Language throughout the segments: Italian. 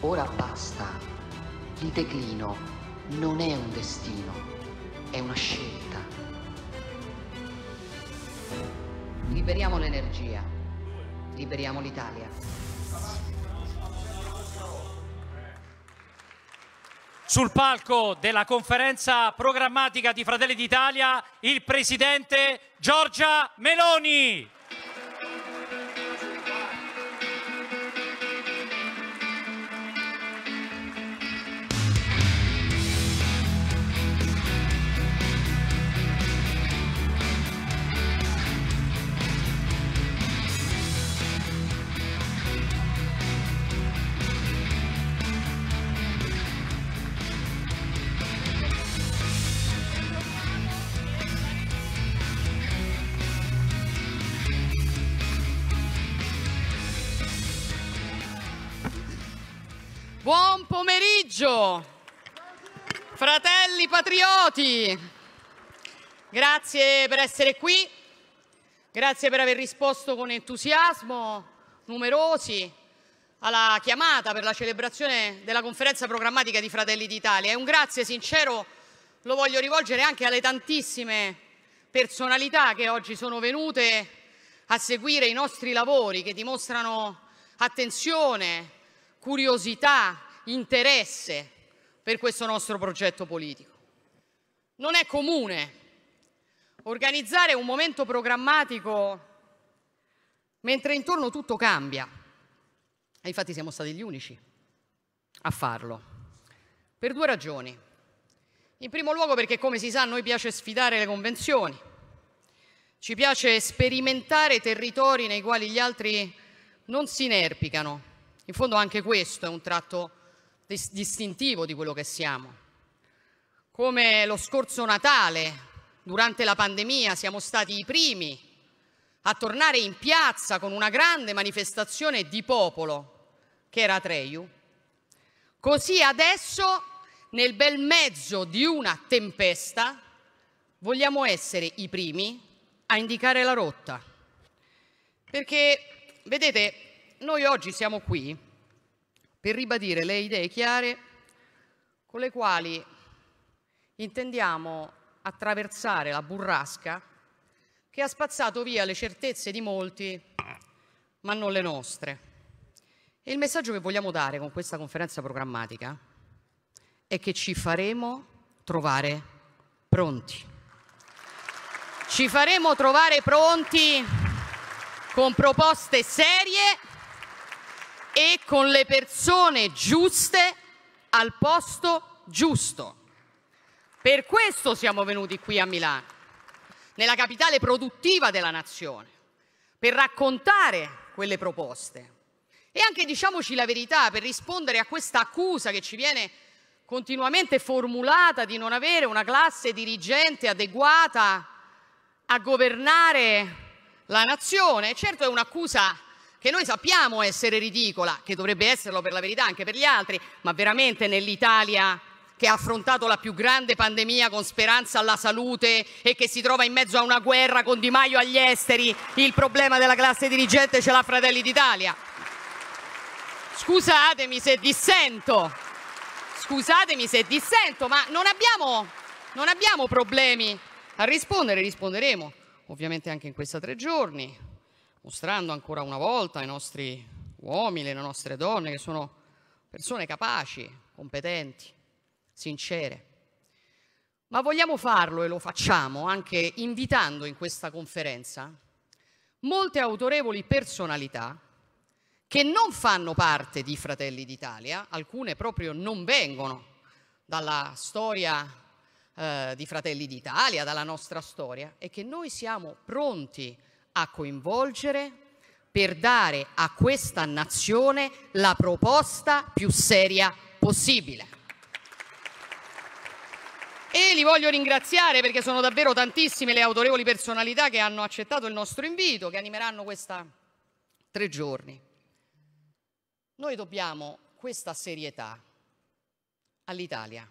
Ora basta. Il declino non è un destino, è una scelta. Liberiamo l'energia. Liberiamo l'Italia. Sul palco della conferenza programmatica di Fratelli d'Italia il presidente Giorgia Meloni. pomeriggio, fratelli patrioti. Grazie per essere qui, grazie per aver risposto con entusiasmo, numerosi, alla chiamata per la celebrazione della conferenza programmatica di Fratelli d'Italia. E un grazie sincero lo voglio rivolgere anche alle tantissime personalità che oggi sono venute a seguire i nostri lavori, che dimostrano attenzione, curiosità, interesse per questo nostro progetto politico. Non è comune organizzare un momento programmatico mentre intorno tutto cambia. E infatti siamo stati gli unici a farlo, per due ragioni. In primo luogo perché, come si sa, a noi piace sfidare le convenzioni, ci piace sperimentare territori nei quali gli altri non si inerpicano. In fondo anche questo è un tratto distintivo di quello che siamo. Come lo scorso Natale, durante la pandemia, siamo stati i primi a tornare in piazza con una grande manifestazione di popolo, che era Treiu. Così adesso, nel bel mezzo di una tempesta, vogliamo essere i primi a indicare la rotta. Perché, vedete, noi oggi siamo qui per ribadire le idee chiare con le quali intendiamo attraversare la burrasca che ha spazzato via le certezze di molti, ma non le nostre. E il messaggio che vogliamo dare con questa conferenza programmatica è che ci faremo trovare pronti. Ci faremo trovare pronti con proposte serie e con le persone giuste al posto giusto. Per questo siamo venuti qui a Milano, nella capitale produttiva della nazione, per raccontare quelle proposte e anche, diciamoci la verità, per rispondere a questa accusa che ci viene continuamente formulata di non avere una classe dirigente adeguata a governare la nazione. Certo è un'accusa che noi sappiamo essere ridicola, che dovrebbe esserlo per la verità anche per gli altri, ma veramente nell'Italia che ha affrontato la più grande pandemia con speranza alla salute e che si trova in mezzo a una guerra con Di Maio agli esteri, il problema della classe dirigente ce l'ha Fratelli d'Italia. Scusatemi se dissento, scusatemi se dissento, ma non abbiamo, non abbiamo problemi a rispondere, risponderemo ovviamente anche in questi tre giorni, mostrando ancora una volta i nostri uomini, le nostre donne, che sono persone capaci, competenti, sincere. Ma vogliamo farlo e lo facciamo anche invitando in questa conferenza molte autorevoli personalità che non fanno parte di Fratelli d'Italia, alcune proprio non vengono dalla storia eh, di Fratelli d'Italia, dalla nostra storia, e che noi siamo pronti a a coinvolgere per dare a questa nazione la proposta più seria possibile. E li voglio ringraziare perché sono davvero tantissime le autorevoli personalità che hanno accettato il nostro invito, che animeranno questi tre giorni. Noi dobbiamo questa serietà all'Italia,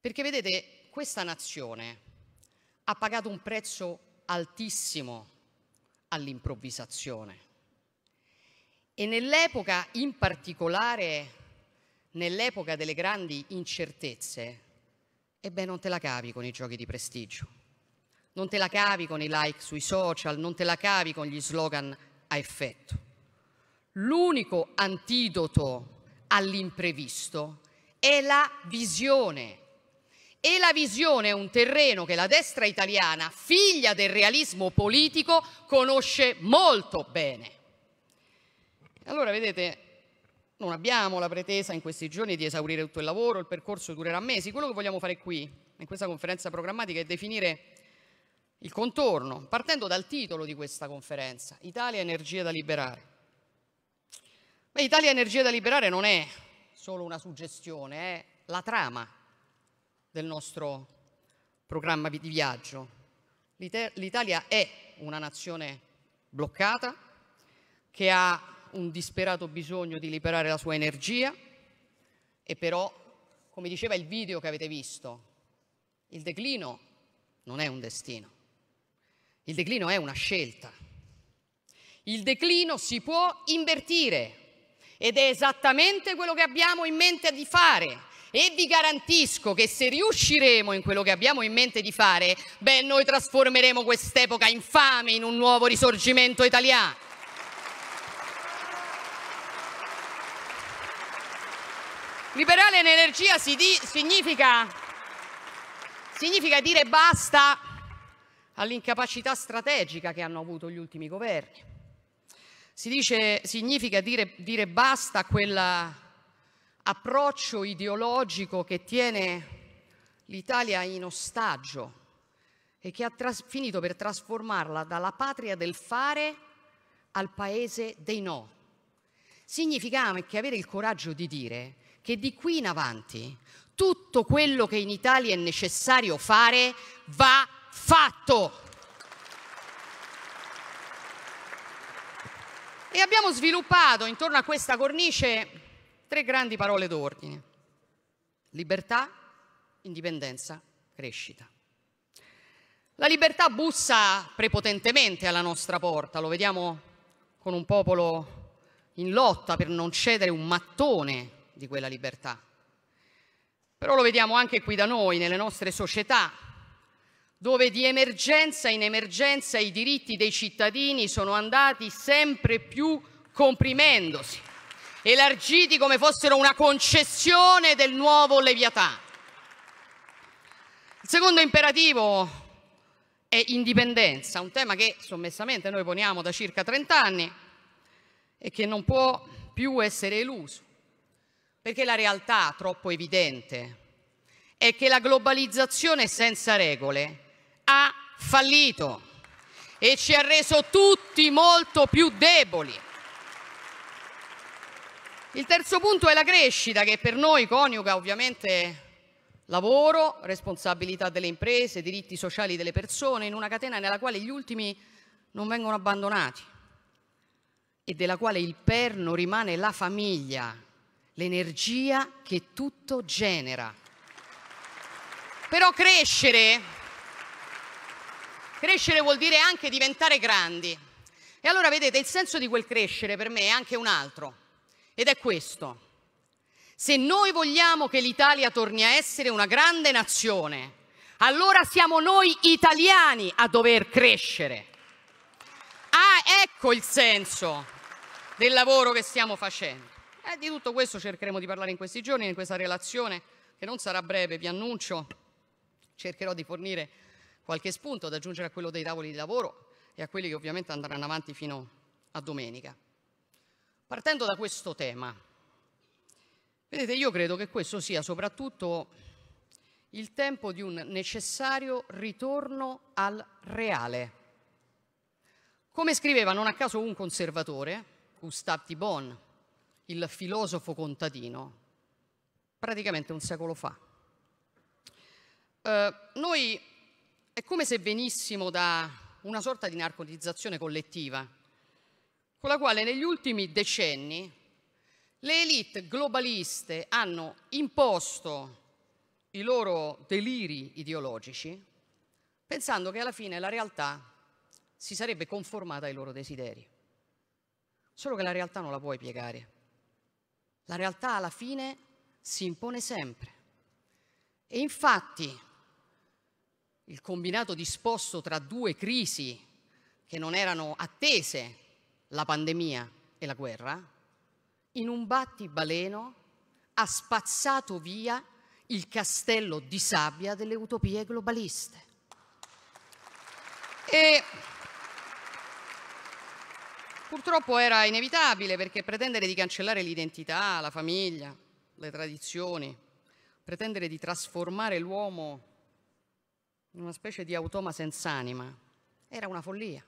perché vedete questa nazione ha pagato un prezzo altissimo all'improvvisazione. E nell'epoca, in particolare nell'epoca delle grandi incertezze, e beh non te la cavi con i giochi di prestigio, non te la cavi con i like sui social, non te la cavi con gli slogan a effetto. L'unico antidoto all'imprevisto è la visione, e la visione è un terreno che la destra italiana, figlia del realismo politico, conosce molto bene. Allora, vedete, non abbiamo la pretesa in questi giorni di esaurire tutto il lavoro, il percorso durerà mesi. Quello che vogliamo fare qui, in questa conferenza programmatica, è definire il contorno, partendo dal titolo di questa conferenza, Italia Energia da liberare. Ma Italia Energia da liberare non è solo una suggestione, è la trama del nostro programma di viaggio. L'Italia è una nazione bloccata che ha un disperato bisogno di liberare la sua energia e però, come diceva il video che avete visto, il declino non è un destino, il declino è una scelta. Il declino si può invertire ed è esattamente quello che abbiamo in mente di fare e vi garantisco che se riusciremo in quello che abbiamo in mente di fare, beh, noi trasformeremo quest'epoca infame in un nuovo risorgimento italiano. Liberale in energia si di, significa, significa dire basta all'incapacità strategica che hanno avuto gli ultimi governi. Si dice, significa dire, dire basta a quella approccio ideologico che tiene l'Italia in ostaggio e che ha tras- finito per trasformarla dalla patria del fare al paese dei no. Significa che avere il coraggio di dire che di qui in avanti tutto quello che in Italia è necessario fare va fatto. E abbiamo sviluppato intorno a questa cornice tre grandi parole d'ordine. Libertà, indipendenza, crescita. La libertà bussa prepotentemente alla nostra porta, lo vediamo con un popolo in lotta per non cedere un mattone di quella libertà. Però lo vediamo anche qui da noi, nelle nostre società, dove di emergenza in emergenza i diritti dei cittadini sono andati sempre più comprimendosi elargiti come fossero una concessione del nuovo Leviatano. Il secondo imperativo è indipendenza, un tema che sommessamente noi poniamo da circa 30 anni e che non può più essere eluso, perché la realtà troppo evidente è che la globalizzazione senza regole ha fallito e ci ha reso tutti molto più deboli. Il terzo punto è la crescita che per noi coniuga ovviamente lavoro, responsabilità delle imprese, diritti sociali delle persone in una catena nella quale gli ultimi non vengono abbandonati e della quale il perno rimane la famiglia, l'energia che tutto genera. Però crescere, crescere vuol dire anche diventare grandi. E allora vedete, il senso di quel crescere per me è anche un altro ed è questo. Se noi vogliamo che l'Italia torni a essere una grande nazione, allora siamo noi italiani a dover crescere. Ah, ecco il senso del lavoro che stiamo facendo. Eh, di tutto questo cercheremo di parlare in questi giorni, in questa relazione, che non sarà breve, vi annuncio. Cercherò di fornire qualche spunto da aggiungere a quello dei tavoli di lavoro e a quelli che ovviamente andranno avanti fino a domenica. Partendo da questo tema, vedete, io credo che questo sia soprattutto il tempo di un necessario ritorno al reale. Come scriveva non a caso un conservatore, Gustave Thibon, il filosofo contadino, praticamente un secolo fa. Eh, noi è come se venissimo da una sorta di narcotizzazione collettiva con la quale negli ultimi decenni le elite globaliste hanno imposto i loro deliri ideologici pensando che alla fine la realtà si sarebbe conformata ai loro desideri. Solo che la realtà non la puoi piegare. La realtà alla fine si impone sempre. E infatti il combinato disposto tra due crisi che non erano attese la pandemia e la guerra, in un battibaleno ha spazzato via il castello di sabbia delle utopie globaliste. E purtroppo era inevitabile perché pretendere di cancellare l'identità, la famiglia, le tradizioni, pretendere di trasformare l'uomo in una specie di automa senza anima, era una follia.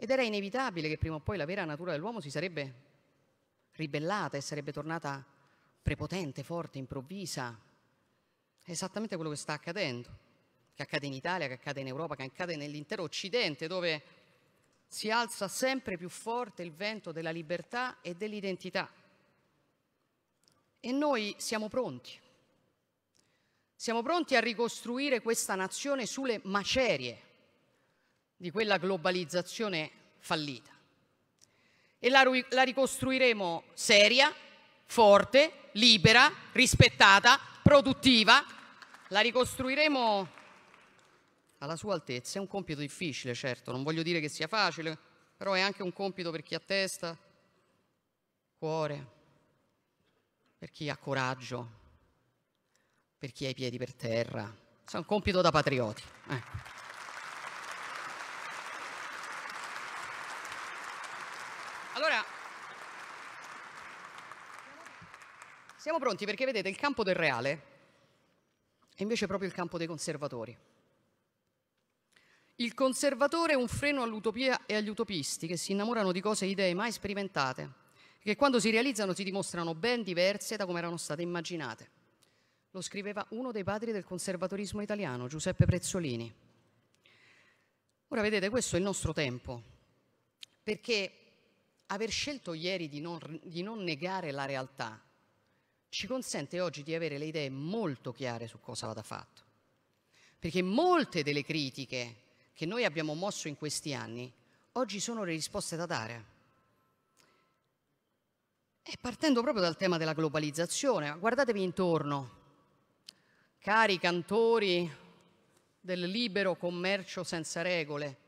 Ed era inevitabile che prima o poi la vera natura dell'uomo si sarebbe ribellata e sarebbe tornata prepotente, forte, improvvisa. È esattamente quello che sta accadendo, che accade in Italia, che accade in Europa, che accade nell'intero Occidente, dove si alza sempre più forte il vento della libertà e dell'identità. E noi siamo pronti. Siamo pronti a ricostruire questa nazione sulle macerie di quella globalizzazione fallita. E la, la ricostruiremo seria, forte, libera, rispettata, produttiva. La ricostruiremo alla sua altezza. È un compito difficile, certo, non voglio dire che sia facile, però è anche un compito per chi ha testa, cuore, per chi ha coraggio, per chi ha i piedi per terra. È un compito da patrioti. Eh. Siamo pronti perché vedete il campo del reale è invece proprio il campo dei conservatori. Il conservatore è un freno all'utopia e agli utopisti che si innamorano di cose e idee mai sperimentate, che quando si realizzano si dimostrano ben diverse da come erano state immaginate. Lo scriveva uno dei padri del conservatorismo italiano, Giuseppe Prezzolini. Ora vedete, questo è il nostro tempo, perché aver scelto ieri di non, di non negare la realtà ci consente oggi di avere le idee molto chiare su cosa vada fatto. Perché molte delle critiche che noi abbiamo mosso in questi anni oggi sono le risposte da dare. E partendo proprio dal tema della globalizzazione, guardatevi intorno, cari cantori del libero commercio senza regole,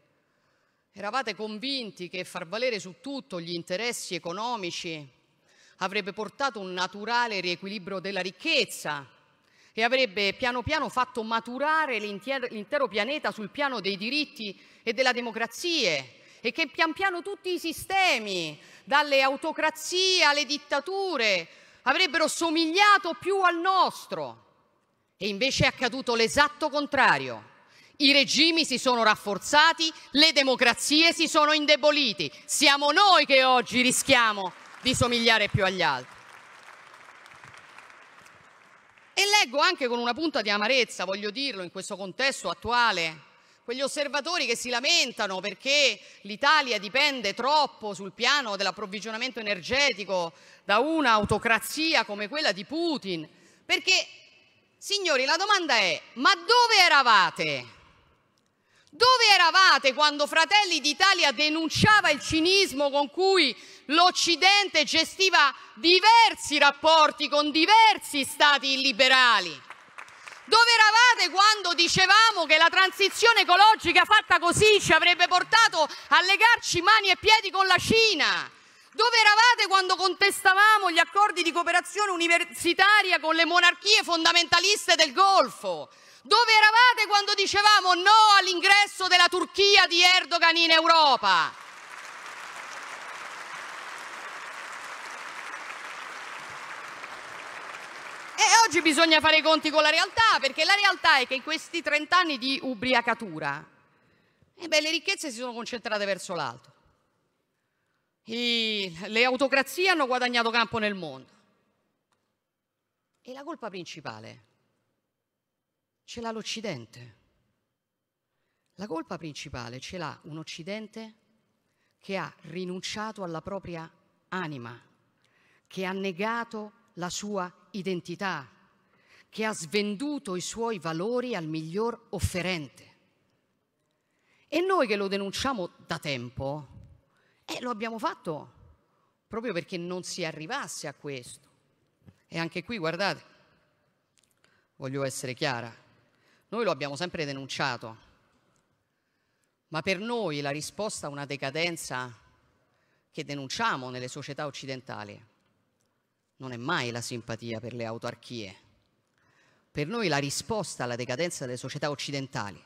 eravate convinti che far valere su tutto gli interessi economici avrebbe portato un naturale riequilibrio della ricchezza e avrebbe piano piano fatto maturare l'intero pianeta sul piano dei diritti e della democrazia e che pian piano tutti i sistemi, dalle autocrazie alle dittature, avrebbero somigliato più al nostro. E invece è accaduto l'esatto contrario. I regimi si sono rafforzati, le democrazie si sono indebolite. Siamo noi che oggi rischiamo di somigliare più agli altri. E leggo anche con una punta di amarezza, voglio dirlo, in questo contesto attuale, quegli osservatori che si lamentano perché l'Italia dipende troppo sul piano dell'approvvigionamento energetico da un'autocrazia come quella di Putin. Perché, signori, la domanda è, ma dove eravate? Dove eravate quando Fratelli d'Italia denunciava il cinismo con cui l'Occidente gestiva diversi rapporti con diversi stati illiberali? Dove eravate quando dicevamo che la transizione ecologica fatta così ci avrebbe portato a legarci mani e piedi con la Cina? Dove eravate quando contestavamo gli accordi di cooperazione universitaria con le monarchie fondamentaliste del Golfo? Dove eravate quando dicevamo no all'ingresso della Turchia di Erdogan in Europa? E oggi bisogna fare i conti con la realtà, perché la realtà è che in questi 30 anni di ubriacatura, eh beh, le ricchezze si sono concentrate verso l'alto. I, le autocrazie hanno guadagnato campo nel mondo. E la colpa principale ce l'ha l'Occidente. La colpa principale ce l'ha un Occidente che ha rinunciato alla propria anima, che ha negato la sua identità, che ha svenduto i suoi valori al miglior offerente. E noi che lo denunciamo da tempo, eh, lo abbiamo fatto proprio perché non si arrivasse a questo. E anche qui, guardate, voglio essere chiara, noi lo abbiamo sempre denunciato, ma per noi la risposta a una decadenza che denunciamo nelle società occidentali non è mai la simpatia per le autarchie. Per noi la risposta alla decadenza delle società occidentali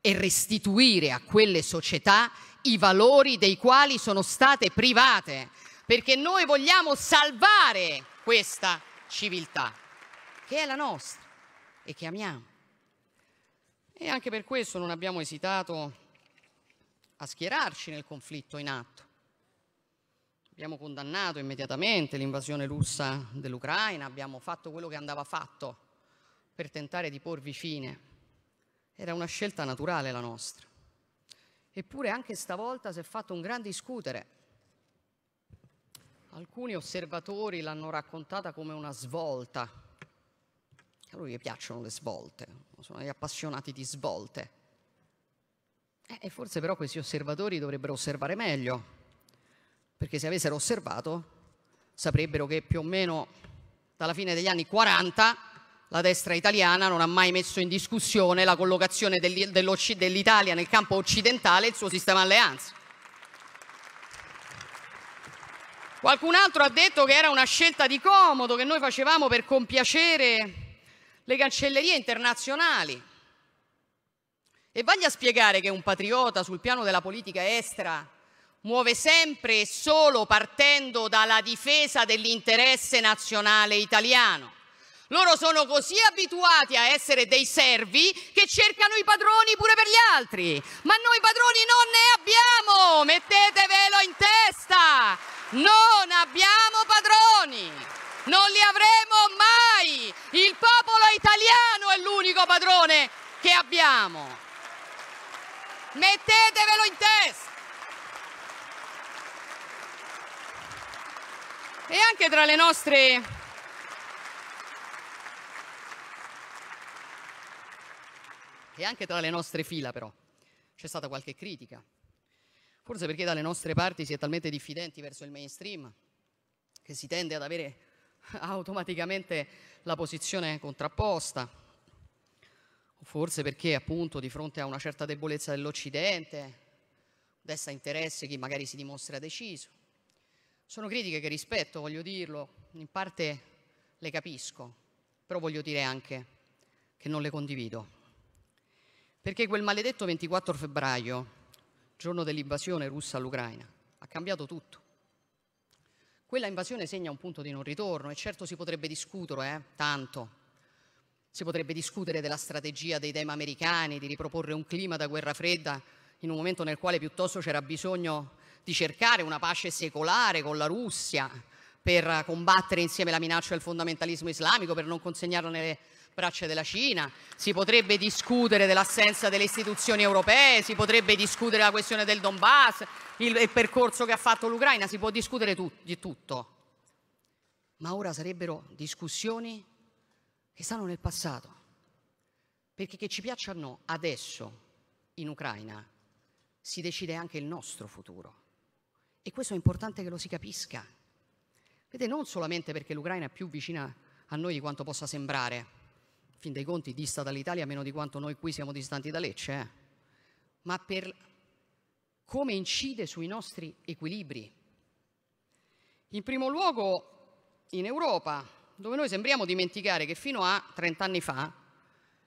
è restituire a quelle società i valori dei quali sono state private, perché noi vogliamo salvare questa civiltà, che è la nostra e che amiamo. E anche per questo non abbiamo esitato a schierarci nel conflitto in atto. Abbiamo condannato immediatamente l'invasione russa dell'Ucraina, abbiamo fatto quello che andava fatto per tentare di porvi fine. Era una scelta naturale la nostra. Eppure anche stavolta si è fatto un gran discutere. Alcuni osservatori l'hanno raccontata come una svolta che a lui piacciono le svolte, sono gli appassionati di svolte. Eh, e forse però questi osservatori dovrebbero osservare meglio, perché se avessero osservato saprebbero che più o meno dalla fine degli anni 40 la destra italiana non ha mai messo in discussione la collocazione dell'Italia nel campo occidentale e il suo sistema alleanza. Qualcun altro ha detto che era una scelta di comodo che noi facevamo per compiacere le cancellerie internazionali. E vagli spiegare che un patriota sul piano della politica estera muove sempre e solo partendo dalla difesa dell'interesse nazionale italiano. Loro sono così abituati a essere dei servi che cercano i padroni pure per gli altri. Ma noi padroni non ne abbiamo, mettetevelo in testa. Non abbiamo padroni non li avremo mai. Il popolo italiano è l'unico padrone che abbiamo. Mettetevelo in testa. E anche tra le nostre e anche tra le nostre fila però c'è stata qualche critica. Forse perché dalle nostre parti si è talmente diffidenti verso il mainstream che si tende ad avere automaticamente la posizione contrapposta, forse perché appunto di fronte a una certa debolezza dell'Occidente desta interesse chi magari si dimostra deciso. Sono critiche che rispetto, voglio dirlo, in parte le capisco, però voglio dire anche che non le condivido. Perché quel maledetto 24 febbraio, giorno dell'invasione russa all'Ucraina, ha cambiato tutto quella invasione segna un punto di non ritorno e certo si potrebbe discutere, eh? tanto. Si potrebbe discutere della strategia dei temi americani, di riproporre un clima da guerra fredda in un momento nel quale piuttosto c'era bisogno di cercare una pace secolare con la Russia per combattere insieme la minaccia del fondamentalismo islamico, per non consegnarla nelle braccia della Cina, si potrebbe discutere dell'assenza delle istituzioni europee, si potrebbe discutere la questione del Donbass, il, il percorso che ha fatto l'Ucraina, si può discutere tu, di tutto. Ma ora sarebbero discussioni che stanno nel passato, perché che ci piacciono adesso in Ucraina si decide anche il nostro futuro. E questo è importante che lo si capisca. Vede, non solamente perché l'Ucraina è più vicina a noi di quanto possa sembrare, fin dei conti dista dall'Italia meno di quanto noi qui siamo distanti da Lecce, eh? ma per come incide sui nostri equilibri. In primo luogo in Europa, dove noi sembriamo dimenticare che fino a 30 anni fa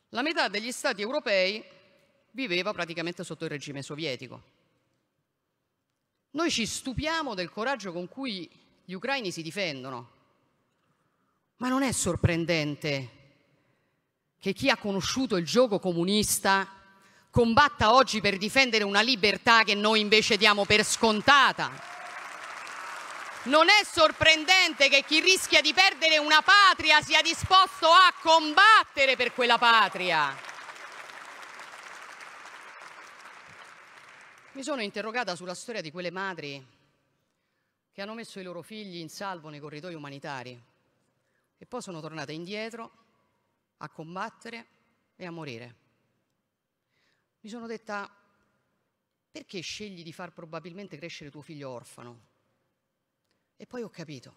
la metà degli stati europei viveva praticamente sotto il regime sovietico. Noi ci stupiamo del coraggio con cui gli ucraini si difendono, ma non è sorprendente che chi ha conosciuto il gioco comunista combatta oggi per difendere una libertà che noi invece diamo per scontata. Non è sorprendente che chi rischia di perdere una patria sia disposto a combattere per quella patria. Mi sono interrogata sulla storia di quelle madri che hanno messo i loro figli in salvo nei corridoi umanitari e poi sono tornate indietro a combattere e a morire. Mi sono detta, perché scegli di far probabilmente crescere tuo figlio orfano? E poi ho capito,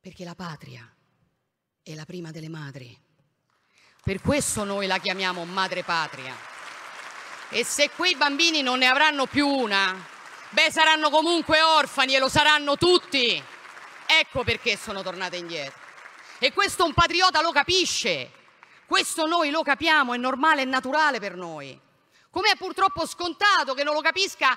perché la patria è la prima delle madri. Per questo noi la chiamiamo madre patria. E se quei bambini non ne avranno più una, beh, saranno comunque orfani e lo saranno tutti. Ecco perché sono tornata indietro. E questo un patriota lo capisce. Questo noi lo capiamo, è normale, è naturale per noi. Com'è purtroppo scontato che non lo capisca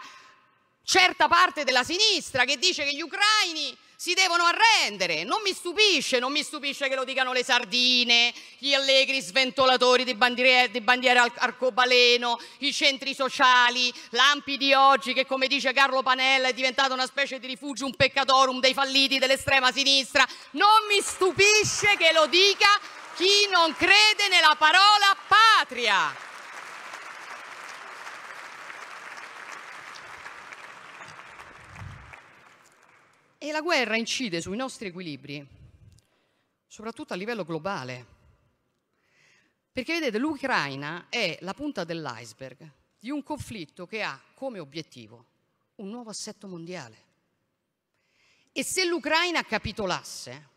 certa parte della sinistra che dice che gli ucraini si devono arrendere. Non mi stupisce, non mi stupisce che lo dicano le sardine, gli allegri sventolatori di bandiere, di bandiere arcobaleno, i centri sociali, l'ampi di oggi che come dice Carlo Panella è diventato una specie di rifugio, un peccatorum dei falliti dell'estrema sinistra. Non mi stupisce che lo dica chi non crede nella parola patria. E la guerra incide sui nostri equilibri, soprattutto a livello globale. Perché vedete, l'Ucraina è la punta dell'iceberg di un conflitto che ha come obiettivo un nuovo assetto mondiale. E se l'Ucraina capitolasse,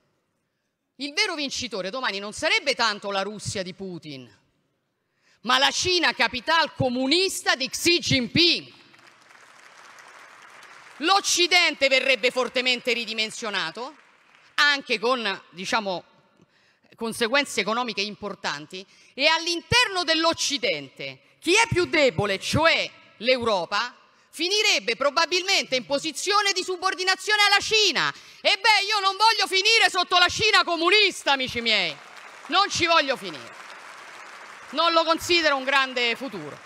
il vero vincitore domani non sarebbe tanto la Russia di Putin, ma la Cina capital comunista di Xi Jinping l'Occidente verrebbe fortemente ridimensionato, anche con diciamo, conseguenze economiche importanti, e all'interno dell'Occidente chi è più debole, cioè l'Europa, finirebbe probabilmente in posizione di subordinazione alla Cina. E beh, io non voglio finire sotto la Cina comunista, amici miei. Non ci voglio finire. Non lo considero un grande futuro.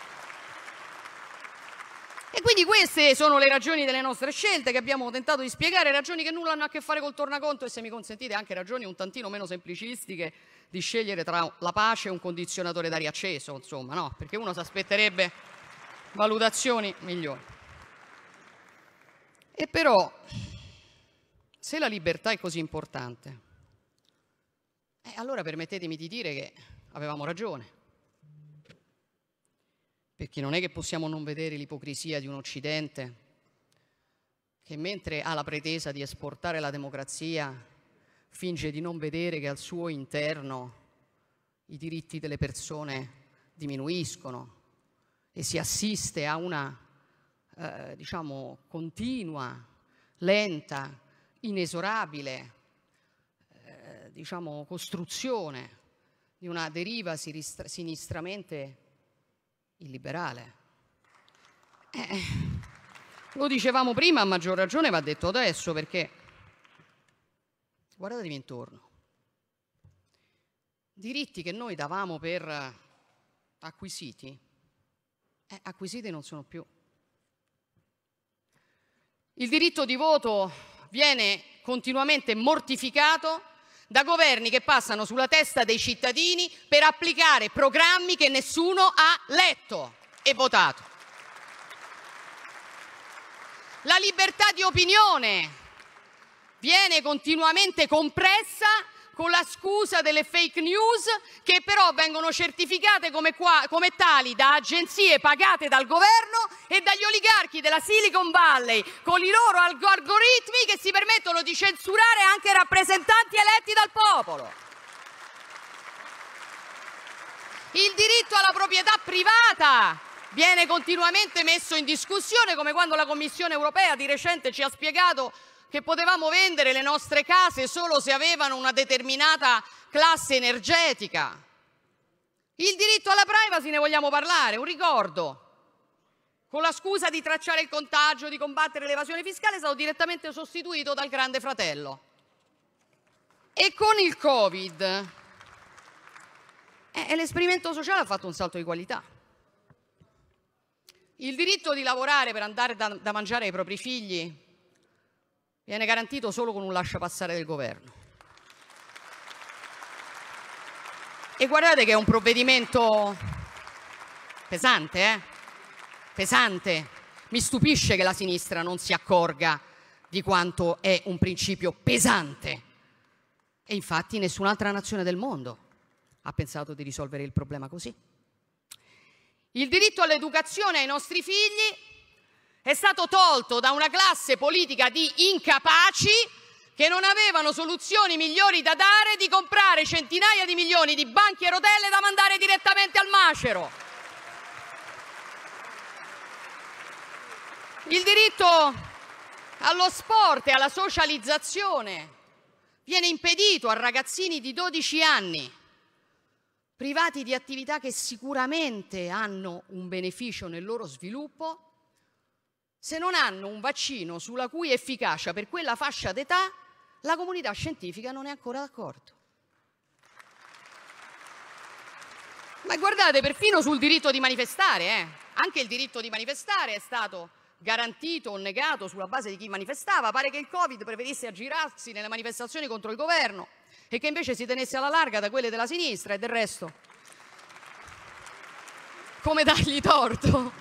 E quindi queste sono le ragioni delle nostre scelte che abbiamo tentato di spiegare, ragioni che nulla hanno a che fare col tornaconto e se mi consentite anche ragioni un tantino meno semplicistiche di scegliere tra la pace e un condizionatore d'aria acceso, insomma, no? Perché uno si aspetterebbe valutazioni migliori. E però, se la libertà è così importante, eh, allora permettetemi di dire che avevamo ragione perché non è che possiamo non vedere l'ipocrisia di un Occidente che mentre ha la pretesa di esportare la democrazia, finge di non vedere che al suo interno i diritti delle persone diminuiscono e si assiste a una, eh, diciamo, continua, lenta, inesorabile, eh, diciamo, costruzione di una deriva sinistramente il liberale. Eh, lo dicevamo prima, a maggior ragione va detto adesso perché guardatevi intorno. Diritti che noi davamo per acquisiti, eh, acquisiti non sono più. Il diritto di voto viene continuamente mortificato da governi che passano sulla testa dei cittadini per applicare programmi che nessuno ha letto e votato. La libertà di opinione viene continuamente compressa con la scusa delle fake news che però vengono certificate come, qua, come, tali da agenzie pagate dal governo e dagli oligarchi della Silicon Valley con i loro algoritmi che si permettono di censurare anche rappresentanti eletti dal popolo. Il diritto alla proprietà privata viene continuamente messo in discussione come quando la Commissione europea di recente ci ha spiegato che potevamo vendere le nostre case solo se avevano una determinata classe energetica. Il diritto alla privacy ne vogliamo parlare, un ricordo. Con la scusa di tracciare il contagio, di combattere l'evasione fiscale, è stato direttamente sostituito dal Grande Fratello. E con il Covid eh, l'esperimento sociale ha fatto un salto di qualità. Il diritto di lavorare per andare da, da mangiare ai propri figli viene garantito solo con un lasciapassare del governo. E guardate che è un provvedimento pesante, eh? Pesante. Mi stupisce che la sinistra non si accorga di quanto è un principio pesante. E infatti nessun'altra nazione del mondo ha pensato di risolvere il problema così. Il diritto all'educazione ai nostri figli è stato tolto da una classe politica di incapaci che non avevano soluzioni migliori da dare di comprare centinaia di milioni di banchi e rotelle da mandare direttamente al macero. Il diritto allo sport e alla socializzazione viene impedito a ragazzini di 12 anni, privati di attività che sicuramente hanno un beneficio nel loro sviluppo se non hanno un vaccino sulla cui efficacia per quella fascia d'età la comunità scientifica non è ancora d'accordo. Ma guardate, perfino sul diritto di manifestare, eh? anche il diritto di manifestare è stato garantito o negato sulla base di chi manifestava, pare che il Covid preferisse aggirarsi nelle manifestazioni contro il governo e che invece si tenesse alla larga da quelle della sinistra e del resto. Come dargli torto?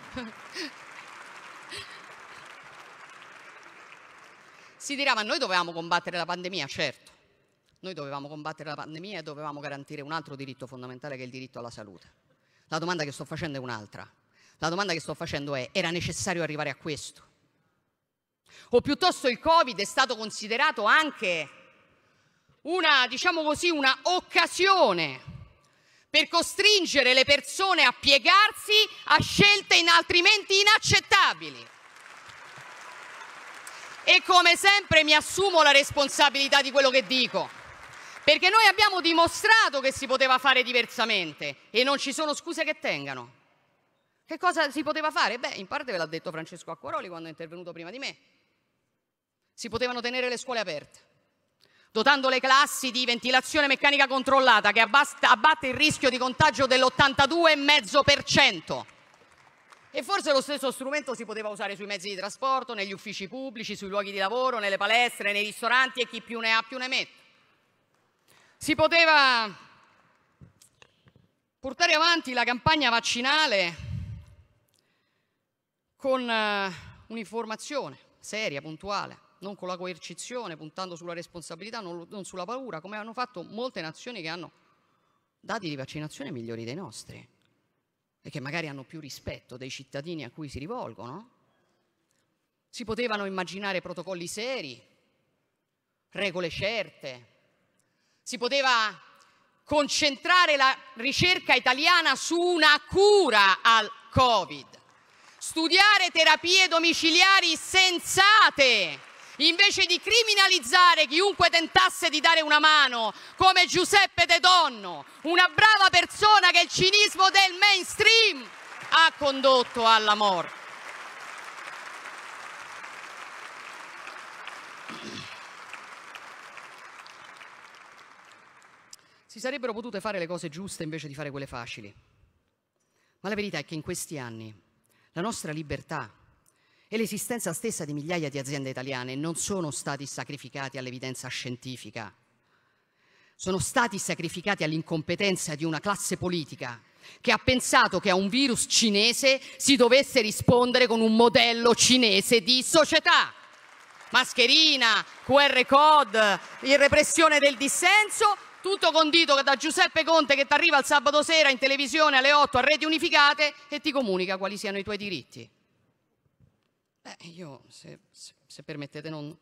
Si dirà, ma noi dovevamo combattere la pandemia, certo. Noi dovevamo combattere la pandemia e dovevamo garantire un altro diritto fondamentale che è il diritto alla salute. La domanda che sto facendo è un'altra. La domanda che sto facendo è, era necessario arrivare a questo? O piuttosto il Covid è stato considerato anche una, diciamo così, una occasione per costringere le persone a piegarsi a scelte in altrimenti inaccettabili e come sempre mi assumo la responsabilità di quello che dico. Perché noi abbiamo dimostrato che si poteva fare diversamente e non ci sono scuse che tengano. Che cosa si poteva fare? Beh, in parte ve l'ha detto Francesco Acquaroli quando è intervenuto prima di me. Si potevano tenere le scuole aperte, dotando le classi di ventilazione meccanica controllata che abbatte il rischio di contagio dell'82,5%. E forse lo stesso strumento si poteva usare sui mezzi di trasporto, negli uffici pubblici, sui luoghi di lavoro, nelle palestre, nei ristoranti e chi più ne ha più ne mette. Si poteva portare avanti la campagna vaccinale con eh, un'informazione seria, puntuale, non con la coercizione, puntando sulla responsabilità, non, sulla paura, come hanno fatto molte nazioni che hanno dati di vaccinazione migliori dei nostri e che magari hanno più rispetto dei cittadini a cui si rivolgono. Si potevano immaginare protocolli seri, regole certe, si poteva concentrare la ricerca italiana su una cura al Covid, studiare terapie domiciliari sensate invece di criminalizzare chiunque tentasse di dare una mano, come Giuseppe De Donno, una brava persona che il cinismo del mainstream ha condotto alla morte. Si sarebbero potute fare le cose giuste invece di fare quelle facili. Ma la verità è che in questi anni la nostra libertà, e l'esistenza stessa di migliaia di aziende italiane non sono stati sacrificati all'evidenza scientifica, sono stati sacrificati all'incompetenza di una classe politica che ha pensato che a un virus cinese si dovesse rispondere con un modello cinese di società. Mascherina, QR code, repressione del dissenso, tutto condito da Giuseppe Conte che ti arriva il sabato sera in televisione alle 8 a reti unificate e ti comunica quali siano i tuoi diritti. Eh, io, se, se, se permettete, non,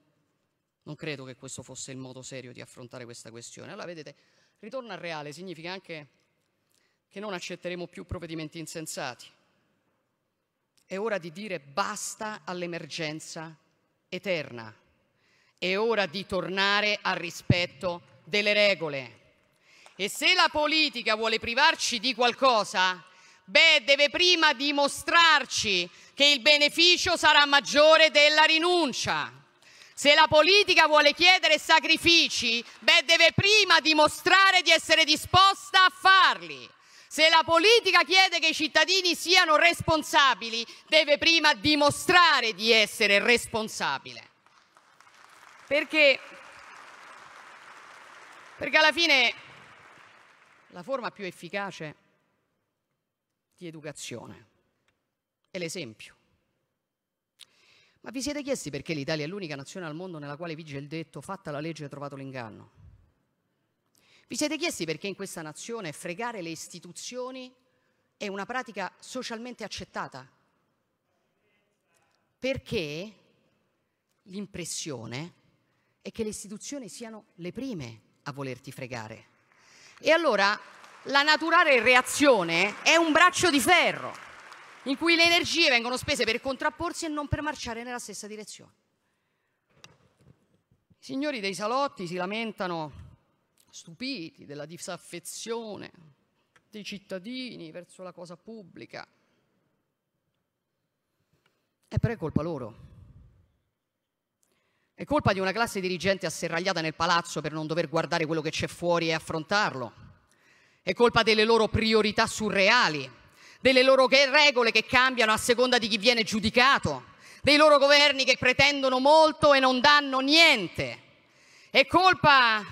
non credo che questo fosse il modo serio di affrontare questa questione. Allora, vedete, ritorno al reale significa anche che non accetteremo più provvedimenti insensati. È ora di dire basta all'emergenza eterna. È ora di tornare al rispetto delle regole. E se la politica vuole privarci di qualcosa, Beh, deve prima dimostrarci che il beneficio sarà maggiore della rinuncia. Se la politica vuole chiedere sacrifici, beh, deve prima dimostrare di essere disposta a farli. Se la politica chiede che i cittadini siano responsabili, deve prima dimostrare di essere responsabile. Perché, perché alla fine la forma più efficace è di educazione. È l'esempio. Ma vi siete chiesti perché l'Italia è l'unica nazione al mondo nella quale vige il detto fatta la legge e trovato l'inganno? Vi siete chiesti perché in questa nazione fregare le istituzioni è una pratica socialmente accettata? Perché l'impressione è che le istituzioni siano le prime a volerti fregare. E allora la naturale reazione è un braccio di ferro in cui le energie vengono spese per contrapporsi e non per marciare nella stessa direzione. I signori dei salotti si lamentano stupiti della disaffezione dei cittadini verso la cosa pubblica. E però è colpa loro. È colpa di una classe dirigente asserragliata nel palazzo per non dover guardare quello che c'è fuori e affrontarlo è colpa delle loro priorità surreali, delle loro regole che cambiano a seconda di chi viene giudicato, dei loro governi che pretendono molto e non danno niente. È colpa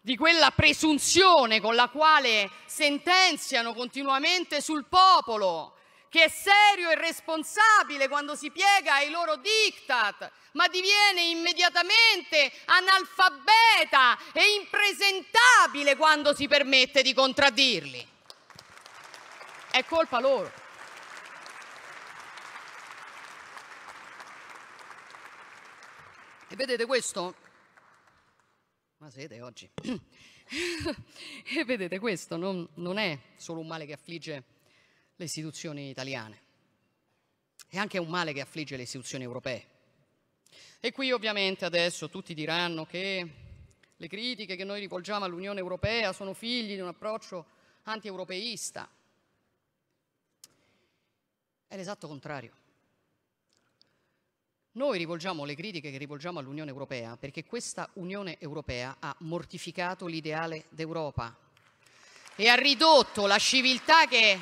di quella presunzione con la quale sentenziano continuamente sul popolo, che è serio e responsabile quando si piega ai loro diktat, ma diviene immediatamente analfabeta e impresentabile quando si permette di contraddirli. È colpa loro. E vedete questo? Ma siete oggi. e vedete questo non, non è solo un male che affligge le istituzioni italiane. È anche un male che affligge le istituzioni europee. E qui ovviamente adesso tutti diranno che le critiche che noi rivolgiamo all'Unione Europea sono figli di un approccio antieuropeista. È l'esatto contrario. Noi rivolgiamo le critiche che rivolgiamo all'Unione Europea perché questa Unione Europea ha mortificato l'ideale d'Europa e ha ridotto la civiltà che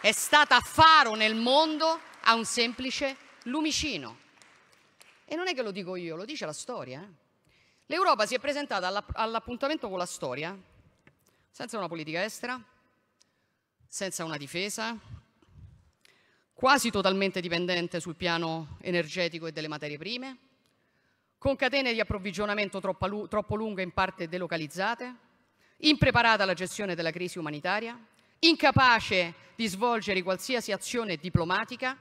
è stata faro nel mondo a un semplice lumicino. E non è che lo dico io, lo dice la storia. Eh. L'Europa si è presentata all'appuntamento con la storia senza una politica estera, senza una difesa, quasi totalmente dipendente sul piano energetico e delle materie prime, con catene di approvvigionamento troppo lunghe e in parte delocalizzate, impreparata alla gestione della crisi umanitaria, incapace di svolgere qualsiasi azione diplomatica,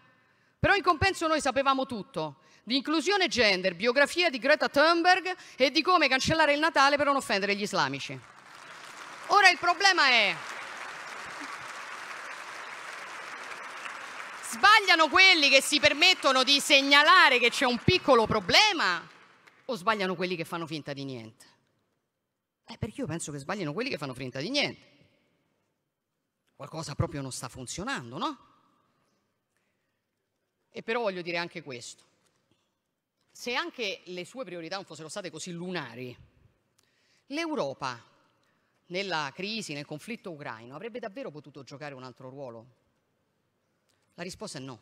però in compenso noi sapevamo tutto, di inclusione gender, biografia di Greta Thunberg e di come cancellare il Natale per non offendere gli islamici. Ora il problema è... Sbagliano quelli che si permettono di segnalare che c'è un piccolo problema o sbagliano quelli che fanno finta di niente? Eh, perché io penso che sbagliano quelli che fanno finta di niente qualcosa proprio non sta funzionando, no? E però voglio dire anche questo. Se anche le sue priorità non fossero state così lunari, l'Europa nella crisi, nel conflitto ucraino, avrebbe davvero potuto giocare un altro ruolo? La risposta è no.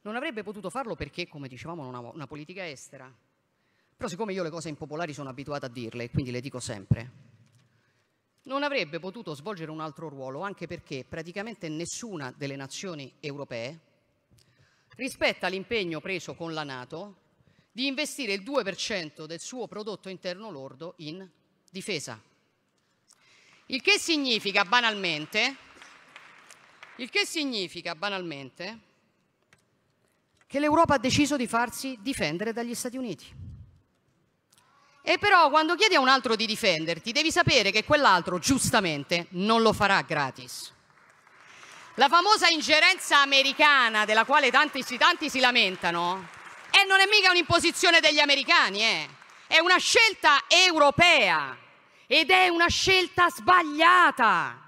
Non avrebbe potuto farlo perché, come dicevamo, non ha una politica estera. Però siccome io le cose impopolari sono abituata a dirle, quindi le dico sempre, non avrebbe potuto svolgere un altro ruolo, anche perché praticamente nessuna delle nazioni europee rispetta l'impegno preso con la Nato di investire il 2% del suo prodotto interno lordo in difesa. Il che significa banalmente, che, significa, banalmente che l'Europa ha deciso di farsi difendere dagli Stati Uniti. E però quando chiedi a un altro di difenderti, devi sapere che quell'altro giustamente non lo farà gratis. La famosa ingerenza americana della quale tanti, tanti si lamentano, eh, non è mica un'imposizione degli americani, eh. è una scelta europea ed è una scelta sbagliata.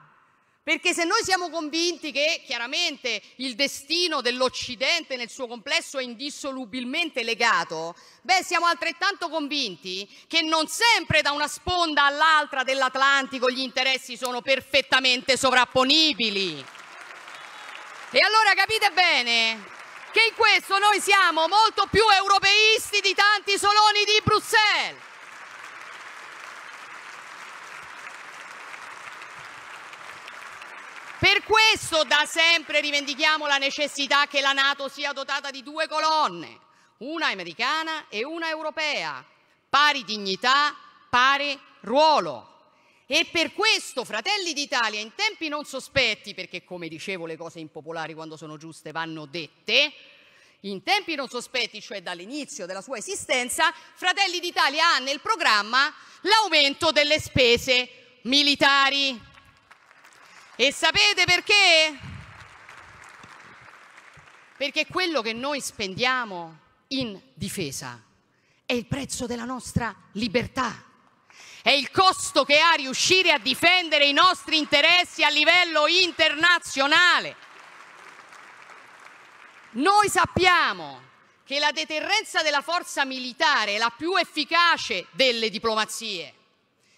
Perché se noi siamo convinti che chiaramente il destino dell'Occidente nel suo complesso è indissolubilmente legato, beh siamo altrettanto convinti che non sempre da una sponda all'altra dell'Atlantico gli interessi sono perfettamente sovrapponibili. E allora capite bene che in questo noi siamo molto più europeisti di tanti soloni di Bruxelles. Per questo da sempre rivendichiamo la necessità che la Nato sia dotata di due colonne, una americana e una europea, pari dignità, pari ruolo. E per questo Fratelli d'Italia in tempi non sospetti, perché come dicevo le cose impopolari quando sono giuste vanno dette, in tempi non sospetti, cioè dall'inizio della sua esistenza, Fratelli d'Italia ha nel programma l'aumento delle spese militari. E sapete perché? Perché quello che noi spendiamo in difesa è il prezzo della nostra libertà. È il costo che ha riuscire a difendere i nostri interessi a livello internazionale. Noi sappiamo che la deterrenza della forza militare è la più efficace delle diplomazie.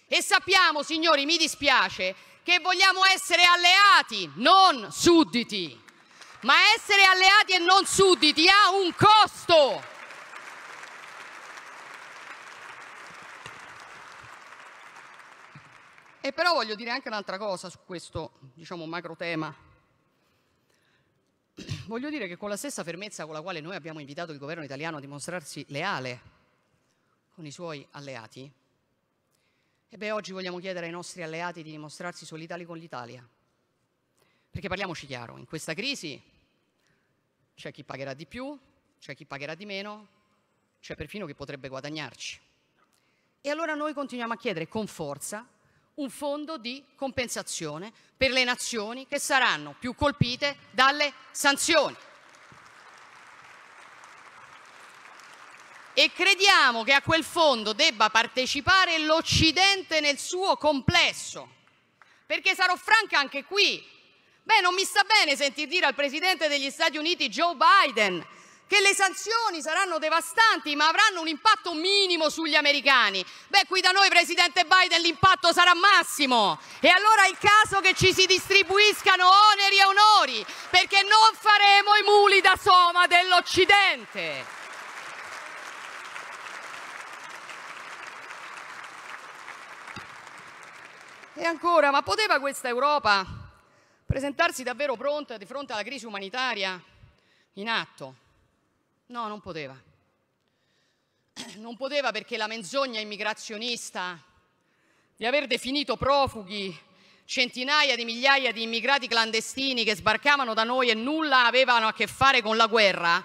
E sappiamo, signori, mi dispiace, che vogliamo essere alleati, non sudditi. Ma essere alleati e non sudditi ha un costo. E però voglio dire anche un'altra cosa su questo, diciamo, macro tema. Voglio dire che con la stessa fermezza con la quale noi abbiamo invitato il governo italiano a dimostrarsi leale con i suoi alleati, e beh, oggi vogliamo chiedere ai nostri alleati di dimostrarsi solidali con l'Italia. Perché parliamoci chiaro, in questa crisi c'è chi pagherà di più, c'è chi pagherà di meno, c'è perfino chi potrebbe guadagnarci. E allora noi continuiamo a chiedere con forza un fondo di compensazione per le nazioni che saranno più colpite dalle sanzioni. e crediamo che a quel fondo debba partecipare l'Occidente nel suo complesso. Perché sarò franca anche qui. Beh, non mi sta bene sentir dire al Presidente degli Stati Uniti Joe Biden che le sanzioni saranno devastanti ma avranno un impatto minimo sugli americani. Beh, qui da noi, Presidente Biden, l'impatto sarà massimo. E allora è il caso che ci si distribuiscano oneri e onori, perché non faremo i muli da soma dell'Occidente. E ancora, ma poteva questa Europa presentarsi davvero pronta di fronte alla crisi umanitaria in atto? No, non poteva. Non poteva perché la menzogna immigrazionista di aver definito profughi centinaia di migliaia di immigrati clandestini che sbarcavano da noi e nulla avevano a che fare con la guerra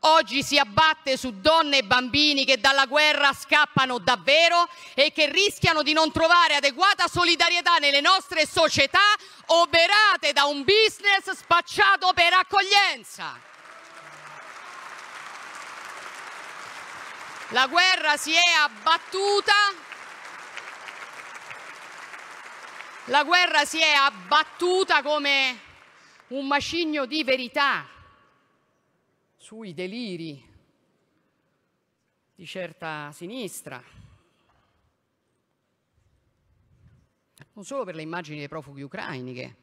oggi si abbatte su donne e bambini che dalla guerra scappano davvero e che rischiano di non trovare adeguata solidarietà nelle nostre società operate da un business spacciato per accoglienza. La guerra si è abbattuta. La guerra si è abbattuta come un macigno di verità sui deliri di certa sinistra, non solo per le immagini dei profughi ucraini che,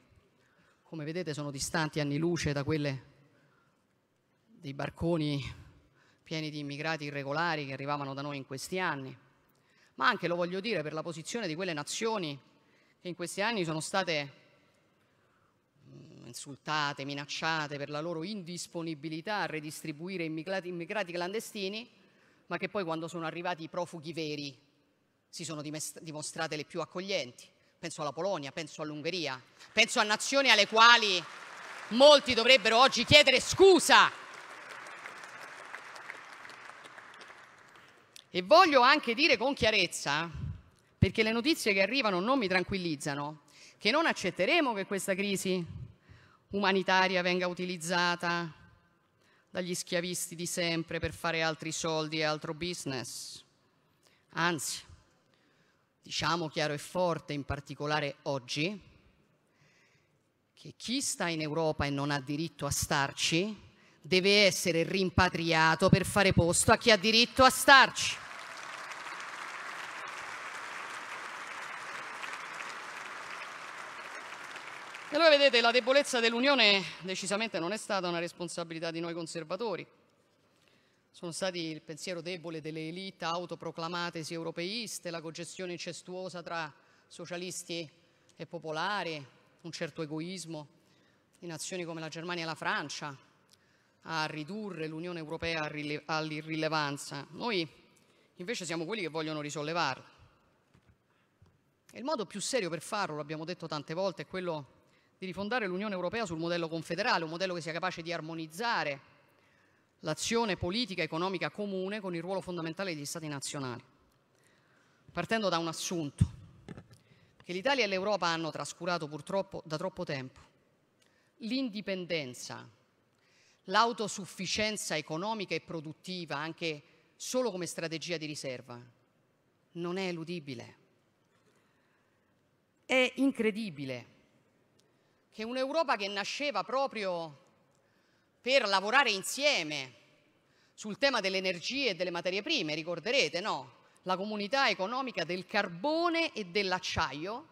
come vedete, sono distanti anni luce da quelle dei barconi pieni di immigrati irregolari che arrivavano da noi in questi anni, ma anche, lo voglio dire, per la posizione di quelle nazioni che in questi anni sono state insultate, minacciate per la loro indisponibilità a redistribuire immigrati, immigrati clandestini, ma che poi quando sono arrivati i profughi veri si sono dimostrate le più accoglienti. Penso alla Polonia, penso all'Ungheria, penso a nazioni alle quali molti dovrebbero oggi chiedere scusa E voglio anche dire con chiarezza, perché le notizie che arrivano non mi tranquillizzano, che non accetteremo che questa crisi umanitaria venga utilizzata dagli schiavisti di sempre per fare altri soldi e altro business. Anzi, diciamo chiaro e forte, in particolare oggi, che chi sta in Europa e non ha diritto a starci deve essere rimpatriato per fare posto a chi ha diritto a starci. vedete, la debolezza dell'Unione decisamente non è stata una responsabilità di noi conservatori. Sono stati il pensiero debole delle elite autoproclamatesi europeiste, la cogestione incestuosa tra socialisti e popolari, un certo egoismo di nazioni come la Germania e la Francia a ridurre l'Unione Europea all'irrilevanza. Noi invece siamo quelli che vogliono risollevarla. E il modo più serio per farlo, l'abbiamo detto tante volte, è quello di rifondare l'Unione Europea sul modello confederale, un modello che sia capace di armonizzare l'azione politica e economica comune con il ruolo fondamentale degli Stati nazionali, partendo da un assunto che l'Italia e l'Europa hanno trascurato purtroppo da troppo tempo, l'indipendenza, l'autosufficienza economica e produttiva, anche solo come strategia di riserva, non è eludibile. È incredibile che un'Europa che nasceva proprio per lavorare insieme sul tema delle energie e delle materie prime, ricorderete, no? La comunità economica del carbone e dell'acciaio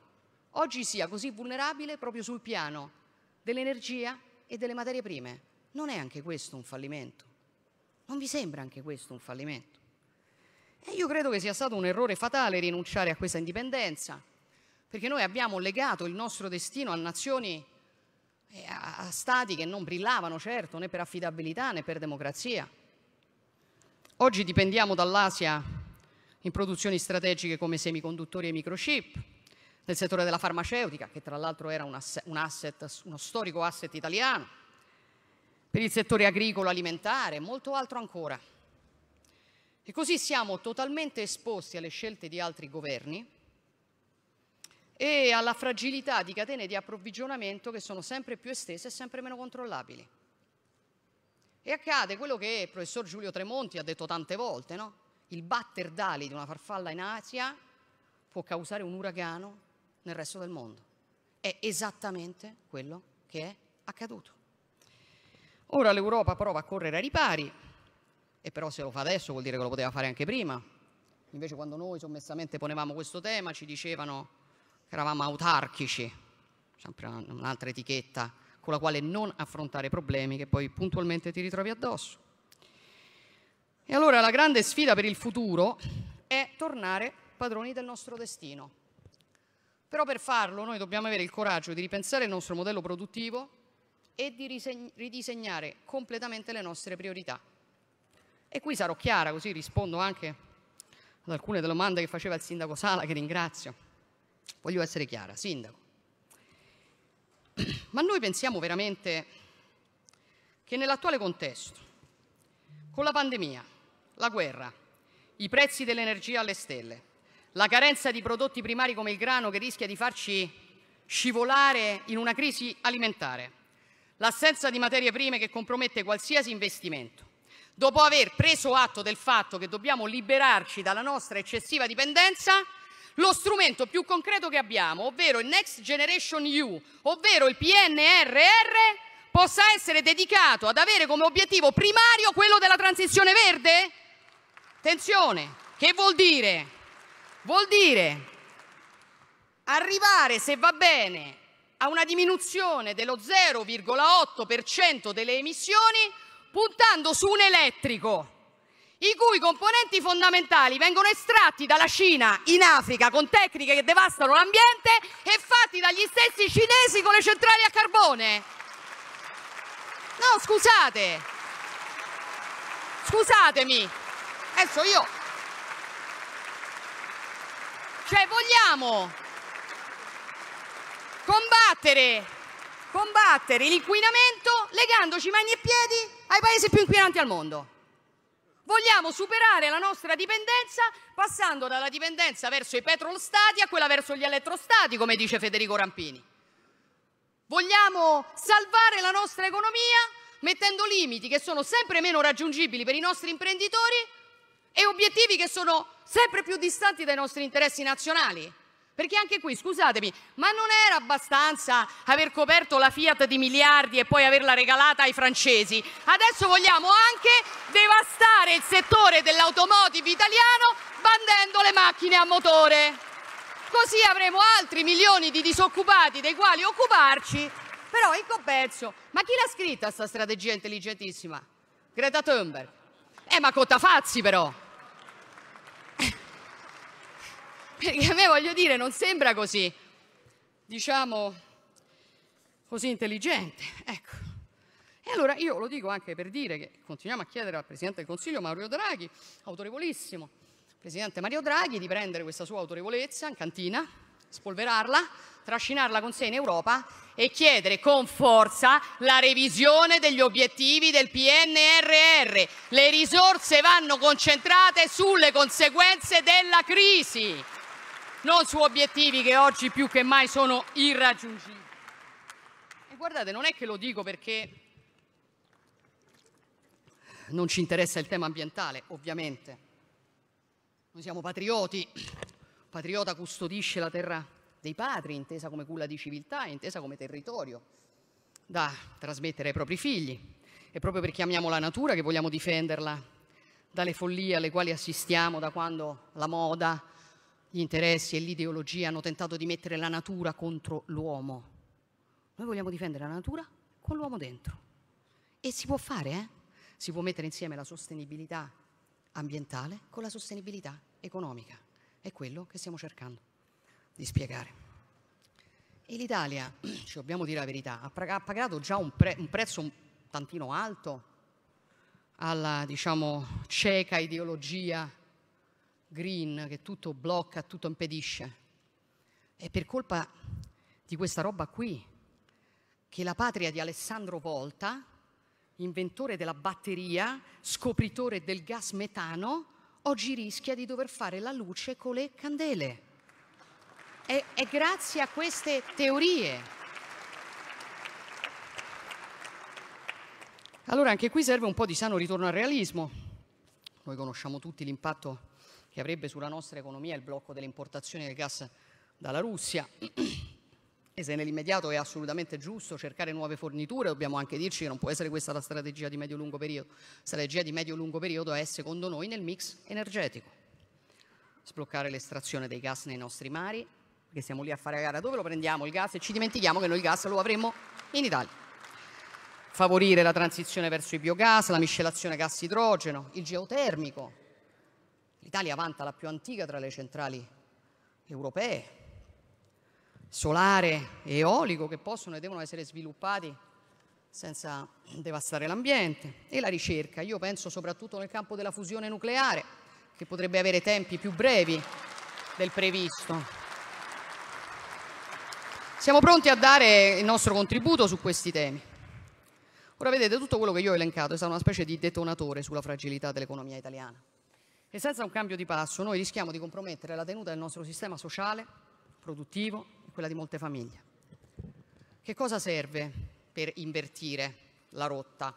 oggi sia così vulnerabile proprio sul piano dell'energia e delle materie prime. Non è anche questo un fallimento? Non vi sembra anche questo un fallimento? E io credo che sia stato un errore fatale rinunciare a questa indipendenza, perché noi abbiamo legato il nostro destino a nazioni, e eh, a stati che non brillavano certo né per affidabilità né per democrazia. Oggi dipendiamo dall'Asia in produzioni strategiche come semiconduttori e microchip, nel settore della farmaceutica, che tra l'altro era un asset, un asset, uno storico asset italiano, per il settore agricolo alimentare e molto altro ancora. E così siamo totalmente esposti alle scelte di altri governi e alla fragilità di catene di approvvigionamento che sono sempre più estese e sempre meno controllabili. E accade quello che il professor Giulio Tremonti ha detto tante volte, no? Il batter d'ali di una farfalla in Asia può causare un uragano nel resto del mondo. È esattamente quello che è accaduto. Ora l'Europa prova a correre ai ripari, e però se lo fa adesso vuol dire che lo poteva fare anche prima. Invece quando noi sommessamente ponevamo questo tema ci dicevano eravamo autarchici, un'altra etichetta con la quale non affrontare problemi che poi puntualmente ti ritrovi addosso. E allora la grande sfida per il futuro è tornare padroni del nostro destino. Però per farlo noi dobbiamo avere il coraggio di ripensare il nostro modello produttivo e di ridisegnare completamente le nostre priorità. E qui sarò chiara, così rispondo anche ad alcune delle domande che faceva il sindaco Sala, che ringrazio. Voglio essere chiara, sindaco. Ma noi pensiamo veramente che nell'attuale contesto, con la pandemia, la guerra, i prezzi dell'energia alle stelle, la carenza di prodotti primari come il grano che rischia di farci scivolare in una crisi alimentare, l'assenza di materie prime che compromette qualsiasi investimento, dopo aver preso atto del fatto che dobbiamo liberarci dalla nostra eccessiva dipendenza, lo strumento più concreto che abbiamo, ovvero il Next Generation EU, ovvero il PNRR, possa essere dedicato ad avere come obiettivo primario quello della transizione verde? Attenzione, che vuol dire? Vuol dire arrivare, se va bene, a una diminuzione dello 0,8% delle emissioni puntando su un elettrico i cui componenti fondamentali vengono estratti dalla Cina in Africa con tecniche che devastano l'ambiente e fatti dagli stessi cinesi con le centrali a carbone. No, scusate. Scusatemi. Adesso io... Cioè vogliamo combattere, combattere l'inquinamento legandoci mani e piedi ai paesi più inquinanti al mondo. Vogliamo superare la nostra dipendenza passando dalla dipendenza verso i petrolstati a quella verso gli elettrostati, come dice Federico Rampini. Vogliamo salvare la nostra economia mettendo limiti che sono sempre meno raggiungibili per i nostri imprenditori e obiettivi che sono sempre più distanti dai nostri interessi nazionali. Perché anche qui, scusatemi, ma non era abbastanza aver coperto la Fiat di miliardi e poi averla regalata ai francesi? Adesso vogliamo anche devastare il settore dell'automotive italiano bandendo le macchine a motore. Così avremo altri milioni di disoccupati dei quali occuparci. Però in compenso, ma chi l'ha scritta questa strategia intelligentissima? Greta Thunberg. Eh, ma Cottafazzi però. Perché a me voglio dire, non sembra così, diciamo, così intelligente. Ecco. E allora io lo dico anche per dire che continuiamo a chiedere al Presidente del Consiglio Mario Draghi, autorevolissimo, Presidente Mario Draghi, di prendere questa sua autorevolezza in cantina, spolverarla, trascinarla con sé in Europa e chiedere con forza la revisione degli obiettivi del PNRR. Le risorse vanno concentrate sulle conseguenze della crisi non su obiettivi che oggi più che mai sono irraggiungibili. E guardate, non è che lo dico perché non ci interessa il tema ambientale, ovviamente. Noi siamo patrioti, patriota custodisce la terra dei padri, intesa come culla di civiltà, intesa come territorio da trasmettere ai propri figli. E proprio perché amiamo la natura che vogliamo difenderla dalle follie alle quali assistiamo da quando la moda, gli interessi e l'ideologia hanno tentato di mettere la natura contro l'uomo. Noi vogliamo difendere la natura con l'uomo dentro. E si può fare, eh? Si può mettere insieme la sostenibilità ambientale con la sostenibilità economica. È quello che stiamo cercando di spiegare. E l'Italia, ci dobbiamo dire la verità, ha pagato già un, pre- un prezzo un tantino alto alla diciamo, cieca ideologia green che tutto blocca, tutto impedisce. È per colpa di questa roba qui che la patria di Alessandro Volta, inventore della batteria, scopritore del gas metano, oggi rischia di dover fare la luce con le candele. È, è grazie a queste teorie. Allora anche qui serve un po' di sano ritorno al realismo. Noi conosciamo tutti l'impatto che avrebbe sulla nostra economia il blocco delle importazioni del gas dalla Russia. E se nell'immediato è assolutamente giusto cercare nuove forniture, dobbiamo anche dirci che non può essere questa la strategia di medio-lungo periodo. La strategia di medio-lungo periodo è, secondo noi, nel mix energetico. Sbloccare l'estrazione dei gas nei nostri mari, perché siamo lì a fare a gara dove lo prendiamo il gas e ci dimentichiamo che noi il gas lo avremmo in Italia. Favorire la transizione verso i biogas, la miscelazione gas-idrogeno, il geotermico, L'Italia vanta la più antica tra le centrali europee, solare e eolico che possono e devono essere sviluppati senza devastare l'ambiente e la ricerca. Io penso soprattutto nel campo della fusione nucleare che potrebbe avere tempi più brevi del previsto. Siamo pronti a dare il nostro contributo su questi temi. Ora vedete, tutto quello che io ho elencato è stato una specie di detonatore sulla fragilità dell'economia italiana. E senza un cambio di passo noi rischiamo di compromettere la tenuta del nostro sistema sociale, produttivo e quella di molte famiglie. Che cosa serve per invertire la rotta?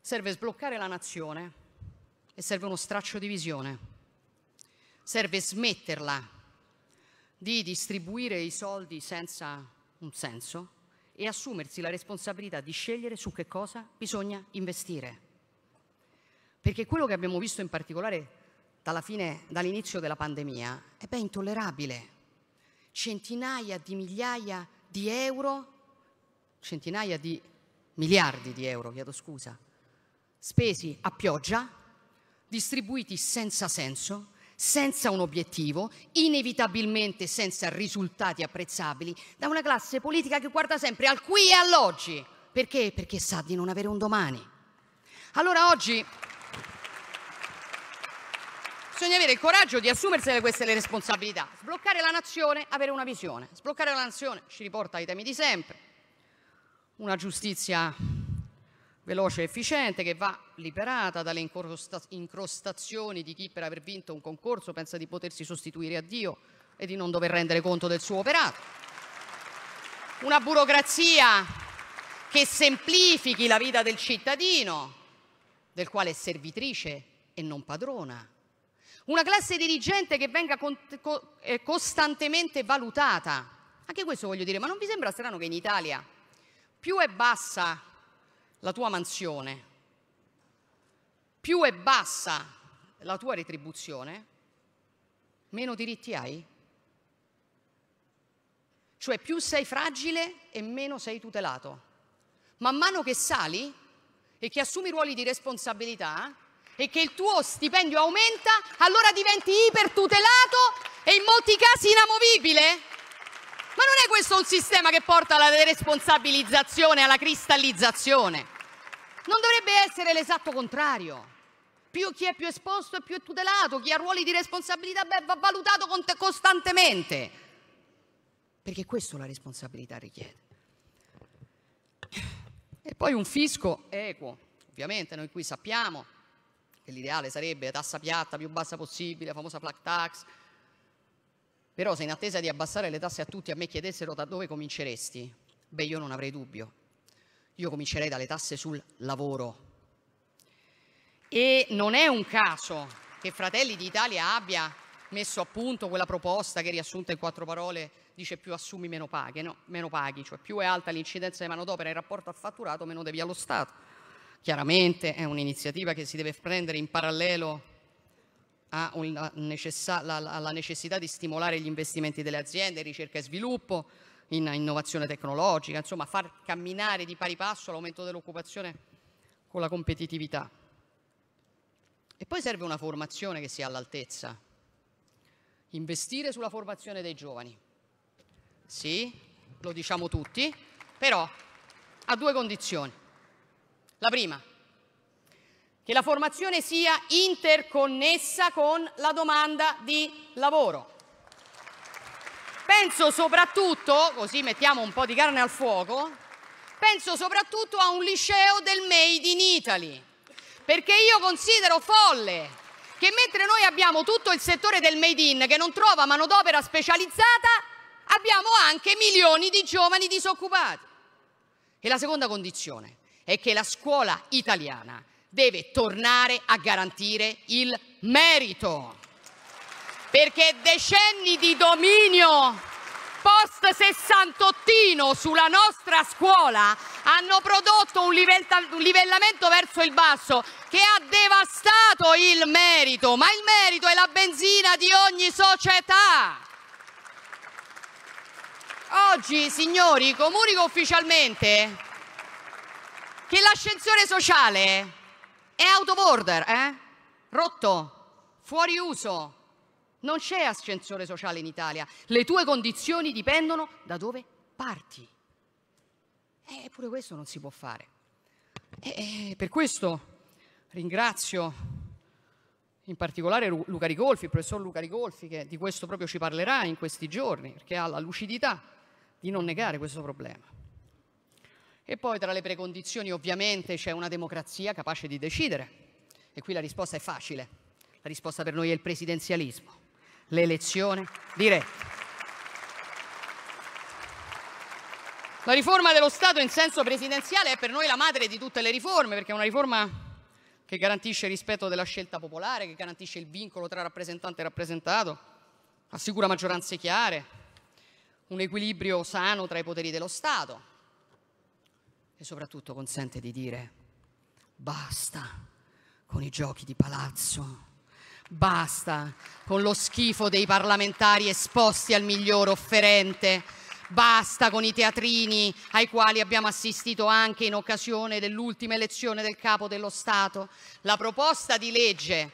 Serve sbloccare la nazione e serve uno straccio di visione. Serve smetterla di distribuire i soldi senza un senso e assumersi la responsabilità di scegliere su che cosa bisogna investire. Perché quello che abbiamo visto in particolare fine, dall'inizio della pandemia è ben intollerabile. Centinaia di migliaia di euro, centinaia di miliardi di euro, chiedo scusa, spesi a pioggia, distribuiti senza senso, senza un obiettivo, inevitabilmente senza risultati apprezzabili, da una classe politica che guarda sempre al qui e all'oggi. Perché? Perché sa di non avere un domani. Allora oggi bisogna avere il coraggio di assumersene queste le responsabilità. Sbloccare la nazione, avere una visione. Sbloccare la nazione ci riporta ai temi di sempre. Una giustizia veloce e efficiente che va liberata dalle incrostazioni di chi per aver vinto un concorso pensa di potersi sostituire a Dio e di non dover rendere conto del suo operato. Una burocrazia che semplifichi la vita del cittadino, del quale è servitrice e non padrona una classe dirigente che venga eh, costantemente valutata. Anche questo voglio dire, ma non vi sembra strano che in Italia più è bassa la tua mansione, più è bassa la tua retribuzione, meno diritti hai? Cioè più sei fragile e meno sei tutelato. Man mano che sali e che assumi ruoli di responsabilità, e che il tuo stipendio aumenta, allora diventi ipertutelato e in molti casi inamovibile? Ma non è questo un sistema che porta alla deresponsabilizzazione, alla cristallizzazione? Non dovrebbe essere l'esatto contrario. Più chi è più esposto è più tutelato, chi ha ruoli di responsabilità beh, va valutato costantemente. Perché questo la responsabilità richiede. E poi un fisco equo, ovviamente noi qui sappiamo che l'ideale sarebbe la tassa piatta più bassa possibile, la famosa flat tax. Però se in attesa di abbassare le tasse a tutti a me chiedessero da dove cominceresti, beh io non avrei dubbio. Io comincerei dalle tasse sul lavoro. E non è un caso che Fratelli d'Italia abbia messo a punto quella proposta che riassunta in quattro parole dice più assumi meno paghi, no, meno paghi, cioè più è alta l'incidenza di manodopera in rapporto al fatturato meno devi allo Stato. Chiaramente è un'iniziativa che si deve prendere in parallelo alla necessità di stimolare gli investimenti delle aziende, ricerca e sviluppo, in innovazione tecnologica, insomma far camminare di pari passo l'aumento dell'occupazione con la competitività. E poi serve una formazione che sia all'altezza. Investire sulla formazione dei giovani. Sì, lo diciamo tutti, però a due condizioni. La prima, che la formazione sia interconnessa con la domanda di lavoro. Penso soprattutto, così mettiamo un po' di carne al fuoco, penso soprattutto a un liceo del Made in Italy, perché io considero folle che mentre noi abbiamo tutto il settore del Made in che non trova manodopera specializzata, abbiamo anche milioni di giovani disoccupati. E la seconda condizione, è che la scuola italiana deve tornare a garantire il merito. Perché decenni di dominio post sessantottino sulla nostra scuola hanno prodotto un, livellamento verso il basso che ha devastato il merito, ma il merito è la benzina di ogni società. Oggi, signori, comunico ufficialmente che l'ascensore sociale è out of order, eh? Rotto, fuori uso. Non c'è ascensore sociale in Italia. Le tue condizioni dipendono da dove parti. Eppure eh, questo non si può fare. E eh, eh, per questo ringrazio in particolare Luca Rigolfi, il professor Luca Rigolfi, che di questo proprio ci parlerà in questi giorni, perché ha la lucidità di non negare questo problema. E poi tra le precondizioni ovviamente c'è una democrazia capace di decidere. E qui la risposta è facile. La risposta per noi è il presidenzialismo, l'elezione diretta. La riforma dello Stato in senso presidenziale è per noi la madre di tutte le riforme, perché è una riforma che garantisce il rispetto della scelta popolare, che garantisce il vincolo tra rappresentante e rappresentato, assicura maggioranze chiare, un equilibrio sano tra i poteri dello Stato, e soprattutto consente di dire basta con i giochi di palazzo. Basta con lo schifo dei parlamentari esposti al miglior offerente. Basta con i teatrini ai quali abbiamo assistito anche in occasione dell'ultima elezione del capo dello Stato. La proposta di legge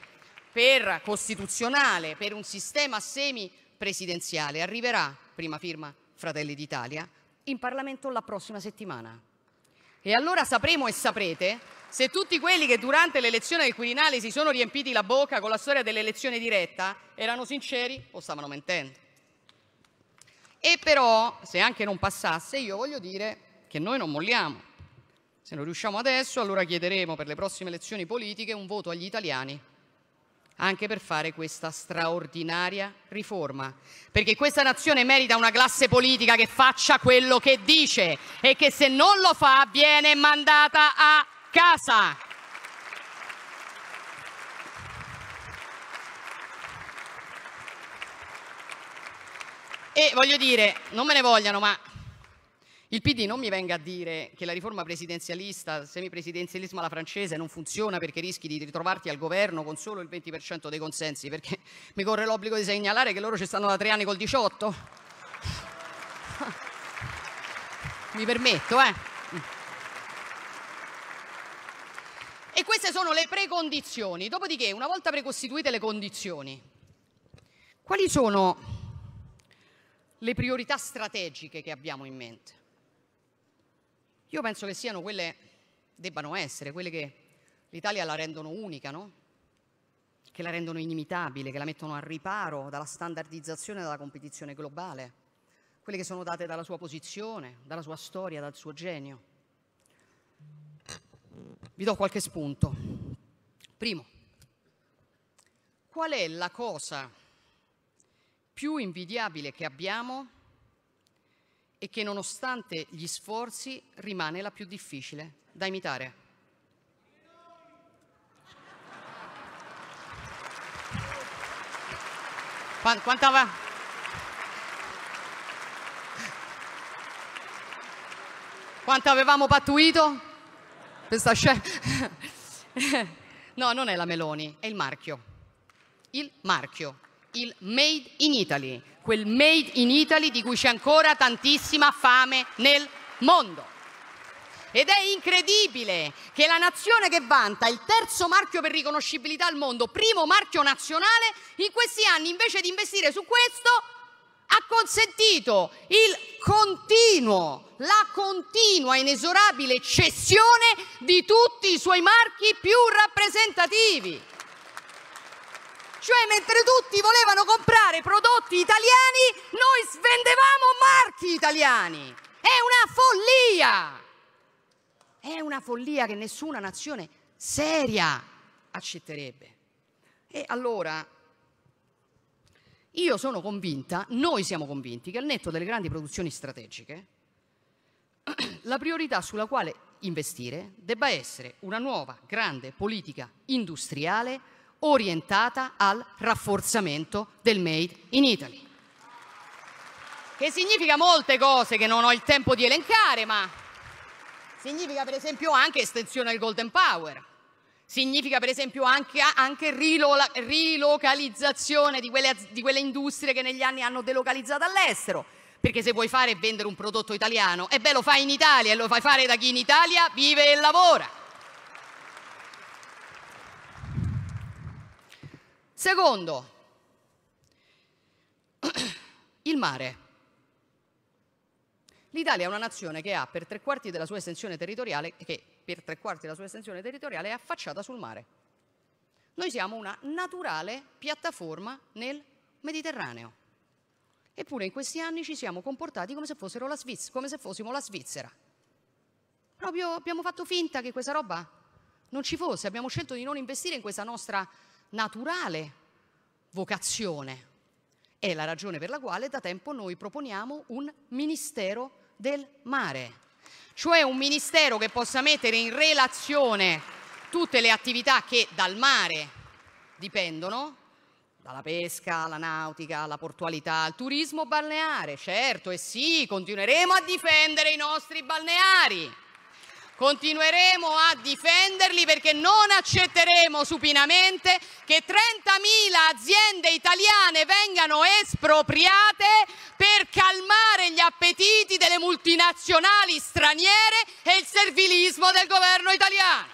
per costituzionale per un sistema semi-presidenziale arriverà, prima firma Fratelli d'Italia, in Parlamento la prossima settimana. E allora sapremo e saprete se tutti quelli che durante l'elezione del Quirinale si sono riempiti la bocca con la storia dell'elezione diretta erano sinceri o stavano mentendo. E però, se anche non passasse, io voglio dire che noi non molliamo. Se non riusciamo adesso, allora chiederemo per le prossime elezioni politiche un voto agli italiani anche per fare questa straordinaria riforma. Perché questa nazione merita una classe politica che faccia quello che dice e che se non lo fa viene mandata a casa. E voglio dire, non me ne vogliano, ma il PD non mi venga a dire che la riforma presidenzialista, semipresidenzialismo alla francese non funziona perché rischi di ritrovarti al governo con solo il 20% dei consensi, perché mi corre l'obbligo di segnalare che loro ci stanno da tre anni col 18. mi permetto, eh. E queste sono le precondizioni. Dopodiché, una volta precostituite le condizioni, quali sono le priorità strategiche che abbiamo in mente? Io penso che siano quelle, debbano essere, quelle che l'Italia la rendono unica, no? che la rendono inimitabile, che la mettono al riparo dalla standardizzazione e dalla competizione globale, quelle che sono date dalla sua posizione, dalla sua storia, dal suo genio. Vi do qualche spunto. Primo, qual è la cosa più invidiabile che abbiamo e che nonostante gli sforzi rimane la più difficile da imitare. Quanta va? Quanto avevamo pattuito? Questa scena. No, non è la Meloni, è il marchio. Il marchio. Il Made in Italy quel Made in Italy di cui c'è ancora tantissima fame nel mondo. Ed è incredibile che la nazione che vanta il terzo marchio per riconoscibilità al mondo, primo marchio nazionale, in questi anni invece di investire su questo ha consentito il continuo, la continua inesorabile cessione di tutti i suoi marchi più rappresentativi. Cioè, mentre tutti volevano comprare prodotti italiani, noi svendevamo marchi italiani. È una follia! È una follia che nessuna nazione seria accetterebbe. E allora, io sono convinta, noi siamo convinti, che al netto delle grandi produzioni strategiche, la priorità sulla quale investire debba essere una nuova grande politica industriale orientata al rafforzamento del Made in Italy. Che significa molte cose che non ho il tempo di elencare, ma significa per esempio anche estensione del Golden Power, significa per esempio anche, anche rilola, rilocalizzazione di quelle, di quelle industrie che negli anni hanno delocalizzato all'estero, perché se vuoi fare e vendere un prodotto italiano, e beh lo fai in Italia e lo fai fare da chi in Italia vive e lavora. Secondo, il mare. L'Italia è una nazione che ha per tre quarti della sua estensione territoriale, che per tre quarti della sua estensione territoriale è affacciata sul mare. Noi siamo una naturale piattaforma nel Mediterraneo. Eppure in questi anni ci siamo comportati come se, la Sviz- come se fossimo la Svizzera. Proprio abbiamo fatto finta che questa roba non ci fosse, abbiamo scelto di non investire in questa nostra naturale vocazione. È la ragione per la quale da tempo noi proponiamo un Ministero del Mare, cioè un Ministero che possa mettere in relazione tutte le attività che dal mare dipendono, dalla pesca alla nautica, alla portualità, al turismo balneare. Certo, e sì, continueremo a difendere i nostri balneari Continueremo a difenderli perché non accetteremo supinamente che 30.000 aziende italiane vengano espropriate per calmare gli appetiti delle multinazionali straniere e il servilismo del governo italiano.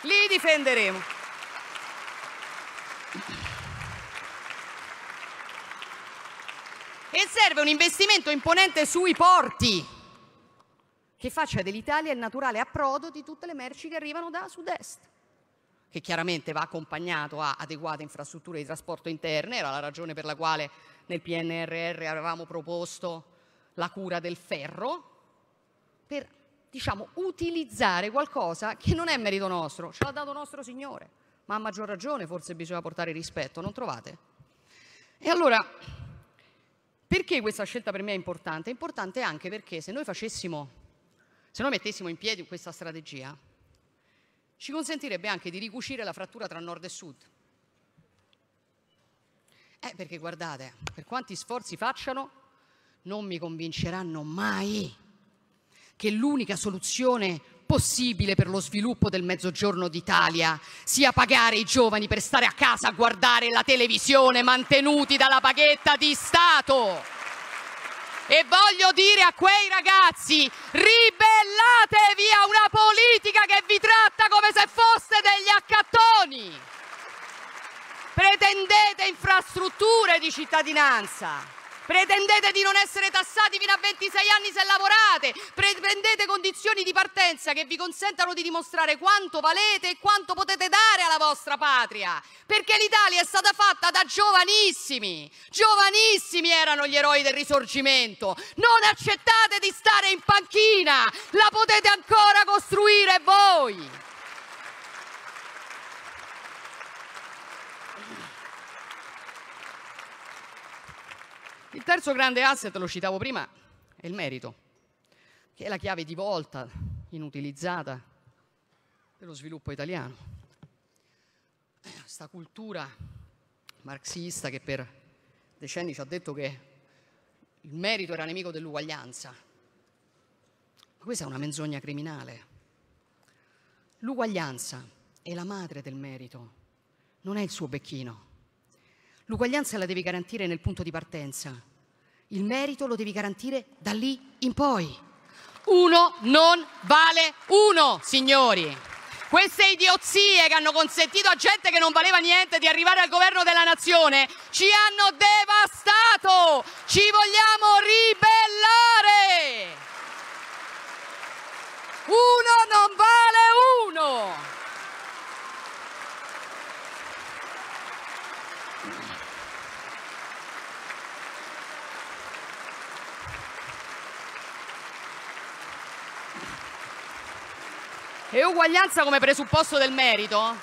Li difenderemo. E serve un investimento imponente sui porti che faccia dell'Italia il naturale approdo di tutte le merci che arrivano da sud-est che chiaramente va accompagnato a adeguate infrastrutture di trasporto interne, era la ragione per la quale nel PNRR avevamo proposto la cura del ferro, per diciamo, utilizzare qualcosa che non è merito nostro, ce l'ha dato nostro Signore, ma a maggior ragione forse bisogna portare rispetto, non trovate? E allora, perché questa scelta per me è importante? È importante anche perché se noi facessimo se noi mettessimo in piedi questa strategia, ci consentirebbe anche di ricucire la frattura tra nord e sud. Eh, perché guardate, per quanti sforzi facciano, non mi convinceranno mai che l'unica soluzione possibile per lo sviluppo del mezzogiorno d'Italia sia pagare i giovani per stare a casa a guardare la televisione mantenuti dalla paghetta di Stato. E voglio dire a quei ragazzi, ribellatevi a una politica che vi tratta come se foste degli accattoni. Pretendete infrastrutture di cittadinanza. Pretendete di non essere tassati fino a 26 anni se lavorate, pretendete condizioni di partenza che vi consentano di dimostrare quanto valete e quanto potete dare alla vostra patria, perché l'Italia è stata fatta da giovanissimi, giovanissimi erano gli eroi del risorgimento, non accettate di stare in panchina, la potete ancora costruire voi. Il terzo grande asset, lo citavo prima, è il merito, che è la chiave di volta inutilizzata dello sviluppo italiano. Questa cultura marxista che per decenni ci ha detto che il merito era nemico dell'uguaglianza. Ma questa è una menzogna criminale. L'uguaglianza è la madre del merito, non è il suo becchino. L'uguaglianza la devi garantire nel punto di partenza, il merito lo devi garantire da lì in poi. Uno non vale uno, signori. Queste idiozie che hanno consentito a gente che non valeva niente di arrivare al governo della nazione ci hanno devastato! Ci vogliamo ribellare! Uno non vale uno! E uguaglianza come presupposto del merito?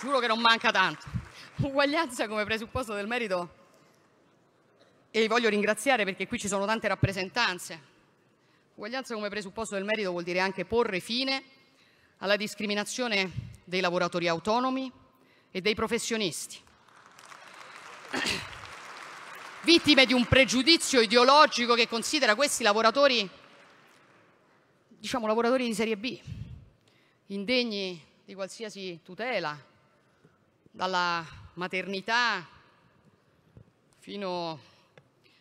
Giuro che non manca tanto. Uguaglianza come presupposto del merito. E vi voglio ringraziare perché qui ci sono tante rappresentanze. Uguaglianza come presupposto del merito vuol dire anche porre fine alla discriminazione dei lavoratori autonomi e dei professionisti. Vittime di un pregiudizio ideologico che considera questi lavoratori diciamo, lavoratori di serie B, indegni di qualsiasi tutela, dalla maternità fino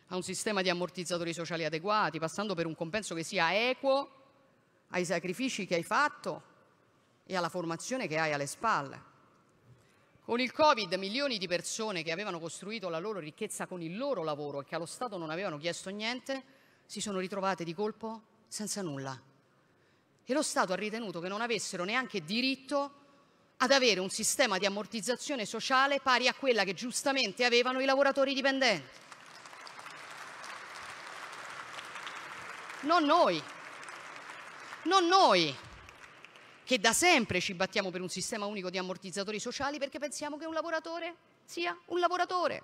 a un sistema di ammortizzatori sociali adeguati, passando per un compenso che sia equo ai sacrifici che hai fatto e alla formazione che hai alle spalle. Con il Covid milioni di persone che avevano costruito la loro ricchezza con il loro lavoro e che allo Stato non avevano chiesto niente, si sono ritrovate di colpo senza nulla e lo Stato ha ritenuto che non avessero neanche diritto ad avere un sistema di ammortizzazione sociale pari a quella che giustamente avevano i lavoratori dipendenti. Non noi, non noi che da sempre ci battiamo per un sistema unico di ammortizzatori sociali perché pensiamo che un lavoratore sia un lavoratore,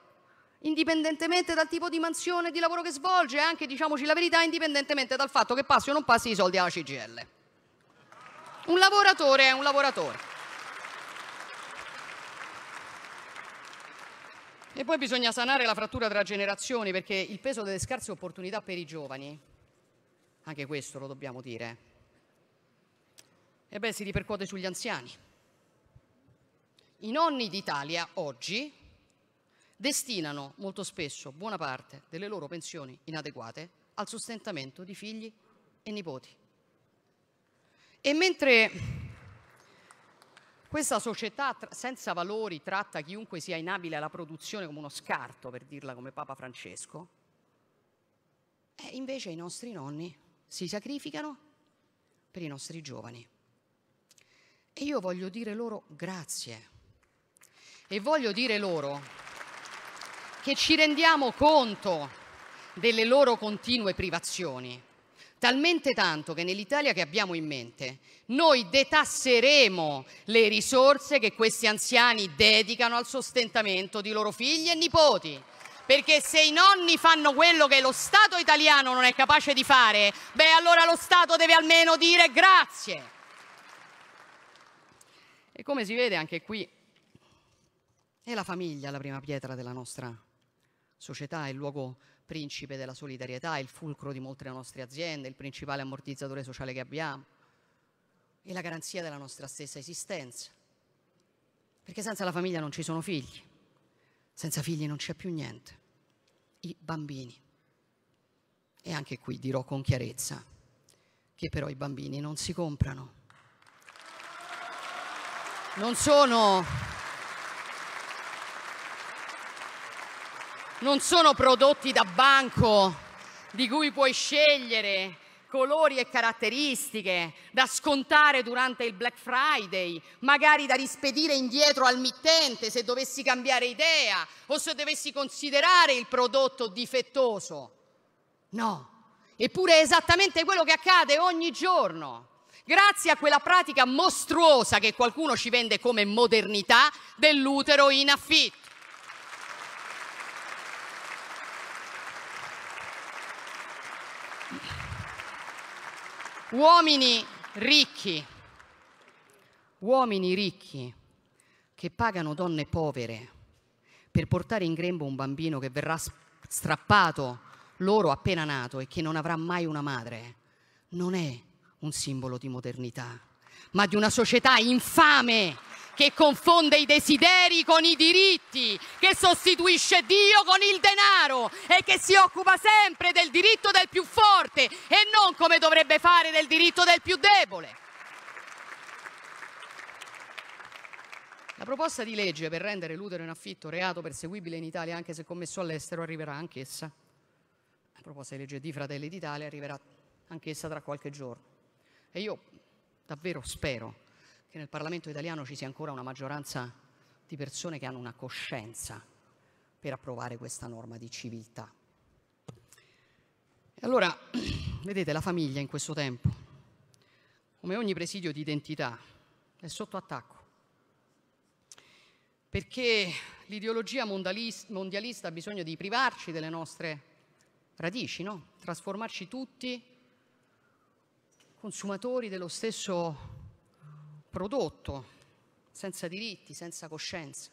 indipendentemente dal tipo di mansione e di lavoro che svolge, anche diciamoci la verità, indipendentemente dal fatto che passi o non passi i soldi alla CGL. Un lavoratore è un lavoratore. E poi bisogna sanare la frattura tra generazioni perché il peso delle scarse opportunità per i giovani, anche questo lo dobbiamo dire, eh beh, si ripercuote sugli anziani. I nonni d'Italia oggi destinano molto spesso buona parte delle loro pensioni inadeguate al sostentamento di figli e nipoti. E mentre questa società senza valori tratta chiunque sia inabile alla produzione come uno scarto, per dirla come Papa Francesco, eh, invece i nostri nonni si sacrificano per i nostri giovani. E io voglio dire loro grazie. E voglio dire loro che ci rendiamo conto delle loro continue privazioni talmente tanto che nell'Italia che abbiamo in mente noi detasseremo le risorse che questi anziani dedicano al sostentamento di loro figli e nipoti. Perché se i nonni fanno quello che lo Stato italiano non è capace di fare, beh allora lo Stato deve almeno dire grazie. E come si vede anche qui, è la famiglia la prima pietra della nostra società, è il luogo principe della solidarietà, il fulcro di molte nostre aziende, il principale ammortizzatore sociale che abbiamo e la garanzia della nostra stessa esistenza. Perché senza la famiglia non ci sono figli, senza figli non c'è più niente, i bambini. E anche qui dirò con chiarezza che però i bambini non si comprano. Non sono non sono prodotti da banco di cui puoi scegliere colori e caratteristiche da scontare durante il Black Friday, magari da rispedire indietro al mittente se dovessi cambiare idea o se dovessi considerare il prodotto difettoso. No, eppure è esattamente quello che accade ogni giorno. Grazie a quella pratica mostruosa che qualcuno ci vende come modernità dell'utero in affitto. Uomini ricchi, uomini ricchi che pagano donne povere per portare in grembo un bambino che verrà strappato loro appena nato e che non avrà mai una madre, non è un simbolo di modernità ma di una società infame che confonde i desideri con i diritti, che sostituisce Dio con il denaro e che si occupa sempre del diritto del più forte e non come dovrebbe fare del diritto del più debole. La proposta di legge per rendere l'utero in affitto reato perseguibile in Italia anche se commesso all'estero arriverà anch'essa. La proposta di legge di Fratelli d'Italia arriverà anch'essa tra qualche giorno. E io davvero spero che nel Parlamento italiano ci sia ancora una maggioranza di persone che hanno una coscienza per approvare questa norma di civiltà. E allora, vedete, la famiglia in questo tempo, come ogni presidio di identità, è sotto attacco. Perché l'ideologia mondialista ha bisogno di privarci delle nostre radici, no? trasformarci tutti consumatori dello stesso prodotto, senza diritti, senza coscienza.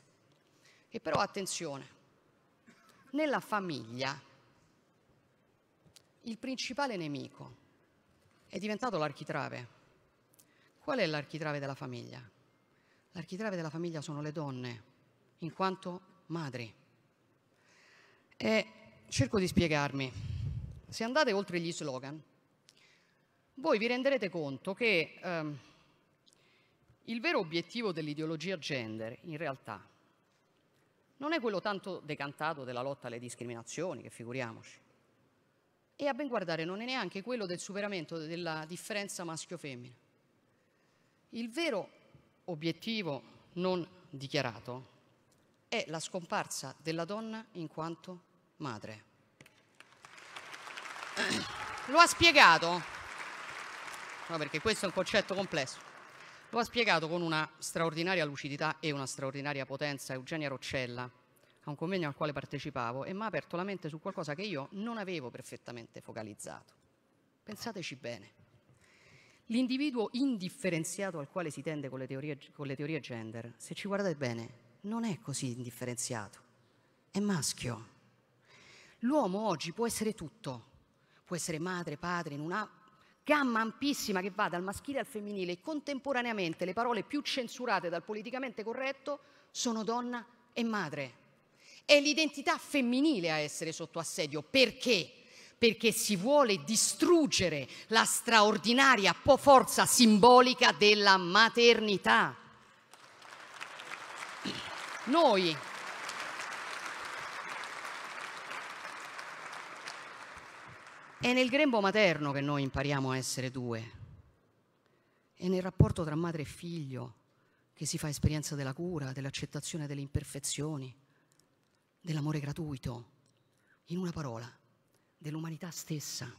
E però attenzione, nella famiglia il principale nemico è diventato l'architrave. Qual è l'architrave della famiglia? L'architrave della famiglia sono le donne, in quanto madri. E cerco di spiegarmi. Se andate oltre gli slogan, voi vi renderete conto che ehm, il vero obiettivo dell'ideologia gender, in realtà, non è quello tanto decantato della lotta alle discriminazioni, che figuriamoci, e a ben guardare non è neanche quello del superamento della differenza maschio-femmina. Il vero obiettivo non dichiarato è la scomparsa della donna in quanto madre. Lo ha spiegato no, perché questo è un concetto complesso. Lo ha spiegato con una straordinaria lucidità e una straordinaria potenza Eugenia Roccella a un convegno al quale partecipavo e mi ha aperto la mente su qualcosa che io non avevo perfettamente focalizzato. Pensateci bene. L'individuo indifferenziato al quale si tende con le, teorie, con le teorie gender, se ci guardate bene, non è così indifferenziato, è maschio. L'uomo oggi può essere tutto, può essere madre, padre, in una gamma ampissima che va dal maschile al femminile e contemporaneamente le parole più censurate dal politicamente corretto sono donna e madre. È l'identità femminile a essere sotto assedio. Perché? Perché si vuole distruggere la straordinaria forza simbolica della maternità. Noi È nel grembo materno che noi impariamo a essere due. È nel rapporto tra madre e figlio che si fa esperienza della cura, dell'accettazione delle imperfezioni, dell'amore gratuito, in una parola, dell'umanità stessa.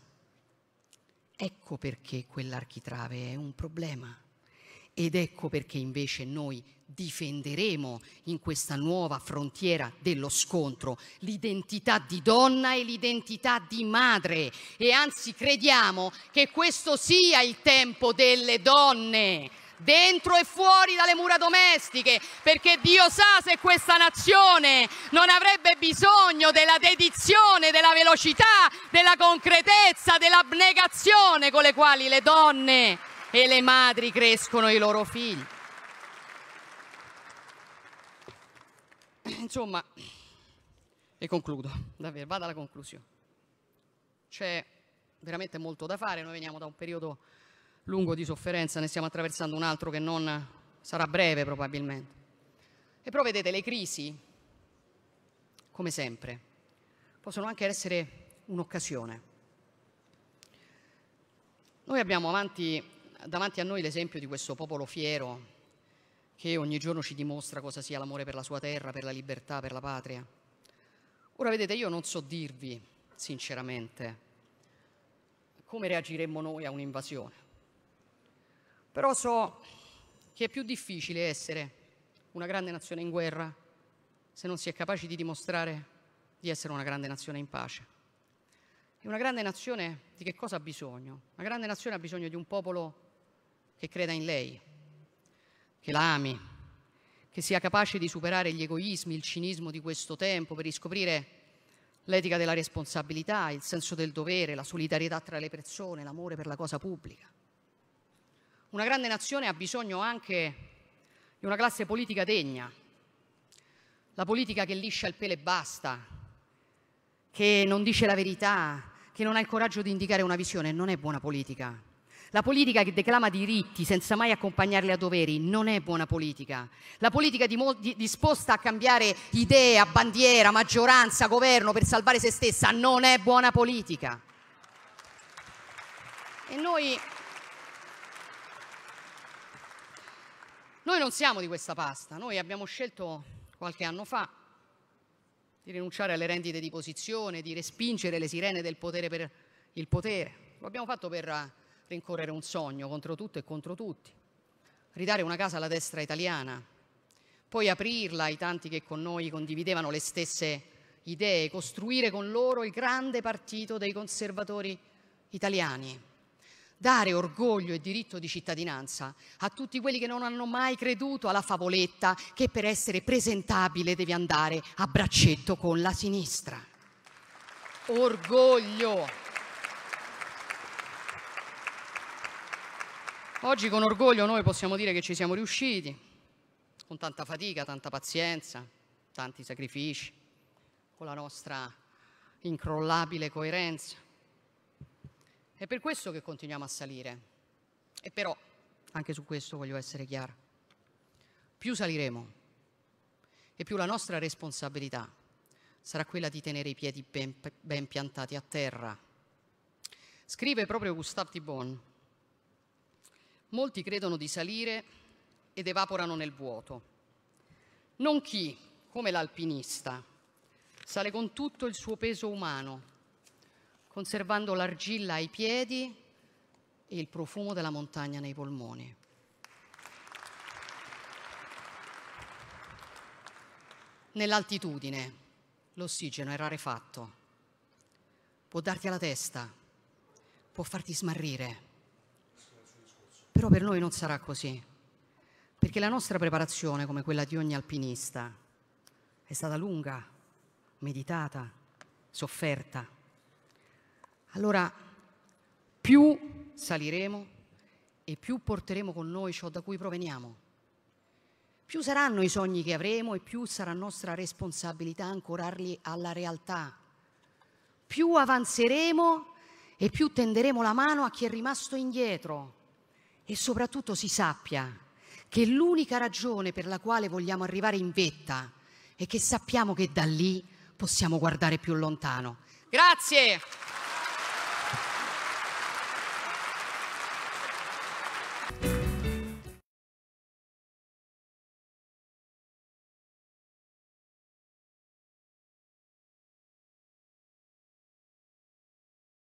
Ecco perché quell'architrave è un problema. Ed ecco perché invece noi difenderemo in questa nuova frontiera dello scontro l'identità di donna e l'identità di madre e anzi crediamo che questo sia il tempo delle donne dentro e fuori dalle mura domestiche, perché Dio sa se questa nazione non avrebbe bisogno della dedizione, della velocità, della concretezza, dell'abnegazione con le quali le donne e le madri crescono i loro figli. Insomma, e concludo, davvero, vado alla conclusione. C'è veramente molto da fare, noi veniamo da un periodo lungo di sofferenza, ne stiamo attraversando un altro che non sarà breve probabilmente. E però vedete, le crisi, come sempre, possono anche essere un'occasione. Noi abbiamo avanti davanti a noi l'esempio di questo popolo fiero che ogni giorno ci dimostra cosa sia l'amore per la sua terra, per la libertà, per la patria. Ora vedete, io non so dirvi sinceramente come reagiremmo noi a un'invasione, però so che è più difficile essere una grande nazione in guerra se non si è capaci di dimostrare di essere una grande nazione in pace. E una grande nazione di che cosa ha bisogno? Una grande nazione ha bisogno di un popolo che creda in lei, che la ami, che sia capace di superare gli egoismi, il cinismo di questo tempo per riscoprire l'etica della responsabilità, il senso del dovere, la solidarietà tra le persone, l'amore per la cosa pubblica. Una grande nazione ha bisogno anche di una classe politica degna, la politica che liscia il pele e basta, che non dice la verità, che non ha il coraggio di indicare una visione, non è buona politica. La politica che declama diritti senza mai accompagnarli a doveri non è buona politica. La politica di di disposta a cambiare idea, bandiera, maggioranza, governo per salvare se stessa non è buona politica. E noi, noi non siamo di questa pasta, noi abbiamo scelto qualche anno fa di rinunciare alle rendite di posizione, di respingere le sirene del potere per il potere. Lo abbiamo fatto per rincorrere un sogno contro tutto e contro tutti, ridare una casa alla destra italiana, poi aprirla ai tanti che con noi condividevano le stesse idee, costruire con loro il grande partito dei conservatori italiani, dare orgoglio e diritto di cittadinanza a tutti quelli che non hanno mai creduto alla favoletta che per essere presentabile devi andare a braccetto con la sinistra. Orgoglio! Oggi con orgoglio noi possiamo dire che ci siamo riusciti, con tanta fatica, tanta pazienza, tanti sacrifici, con la nostra incrollabile coerenza. È per questo che continuiamo a salire. E però, anche su questo voglio essere chiara, più saliremo e più la nostra responsabilità sarà quella di tenere i piedi ben, ben piantati a terra. Scrive proprio Gustave Thibon Molti credono di salire ed evaporano nel vuoto. Non chi, come l'alpinista, sale con tutto il suo peso umano, conservando l'argilla ai piedi e il profumo della montagna nei polmoni. Nell'altitudine l'ossigeno è rarefatto, può darti alla testa, può farti smarrire però per noi non sarà così, perché la nostra preparazione, come quella di ogni alpinista, è stata lunga, meditata, sofferta. Allora, più saliremo e più porteremo con noi ciò da cui proveniamo più saranno i sogni che avremo e più sarà nostra responsabilità ancorarli alla realtà. Più avanzeremo e più tenderemo la mano a chi è rimasto indietro e soprattutto si sappia che l'unica ragione per la quale vogliamo arrivare in vetta è che sappiamo che da lì possiamo guardare più lontano. Grazie.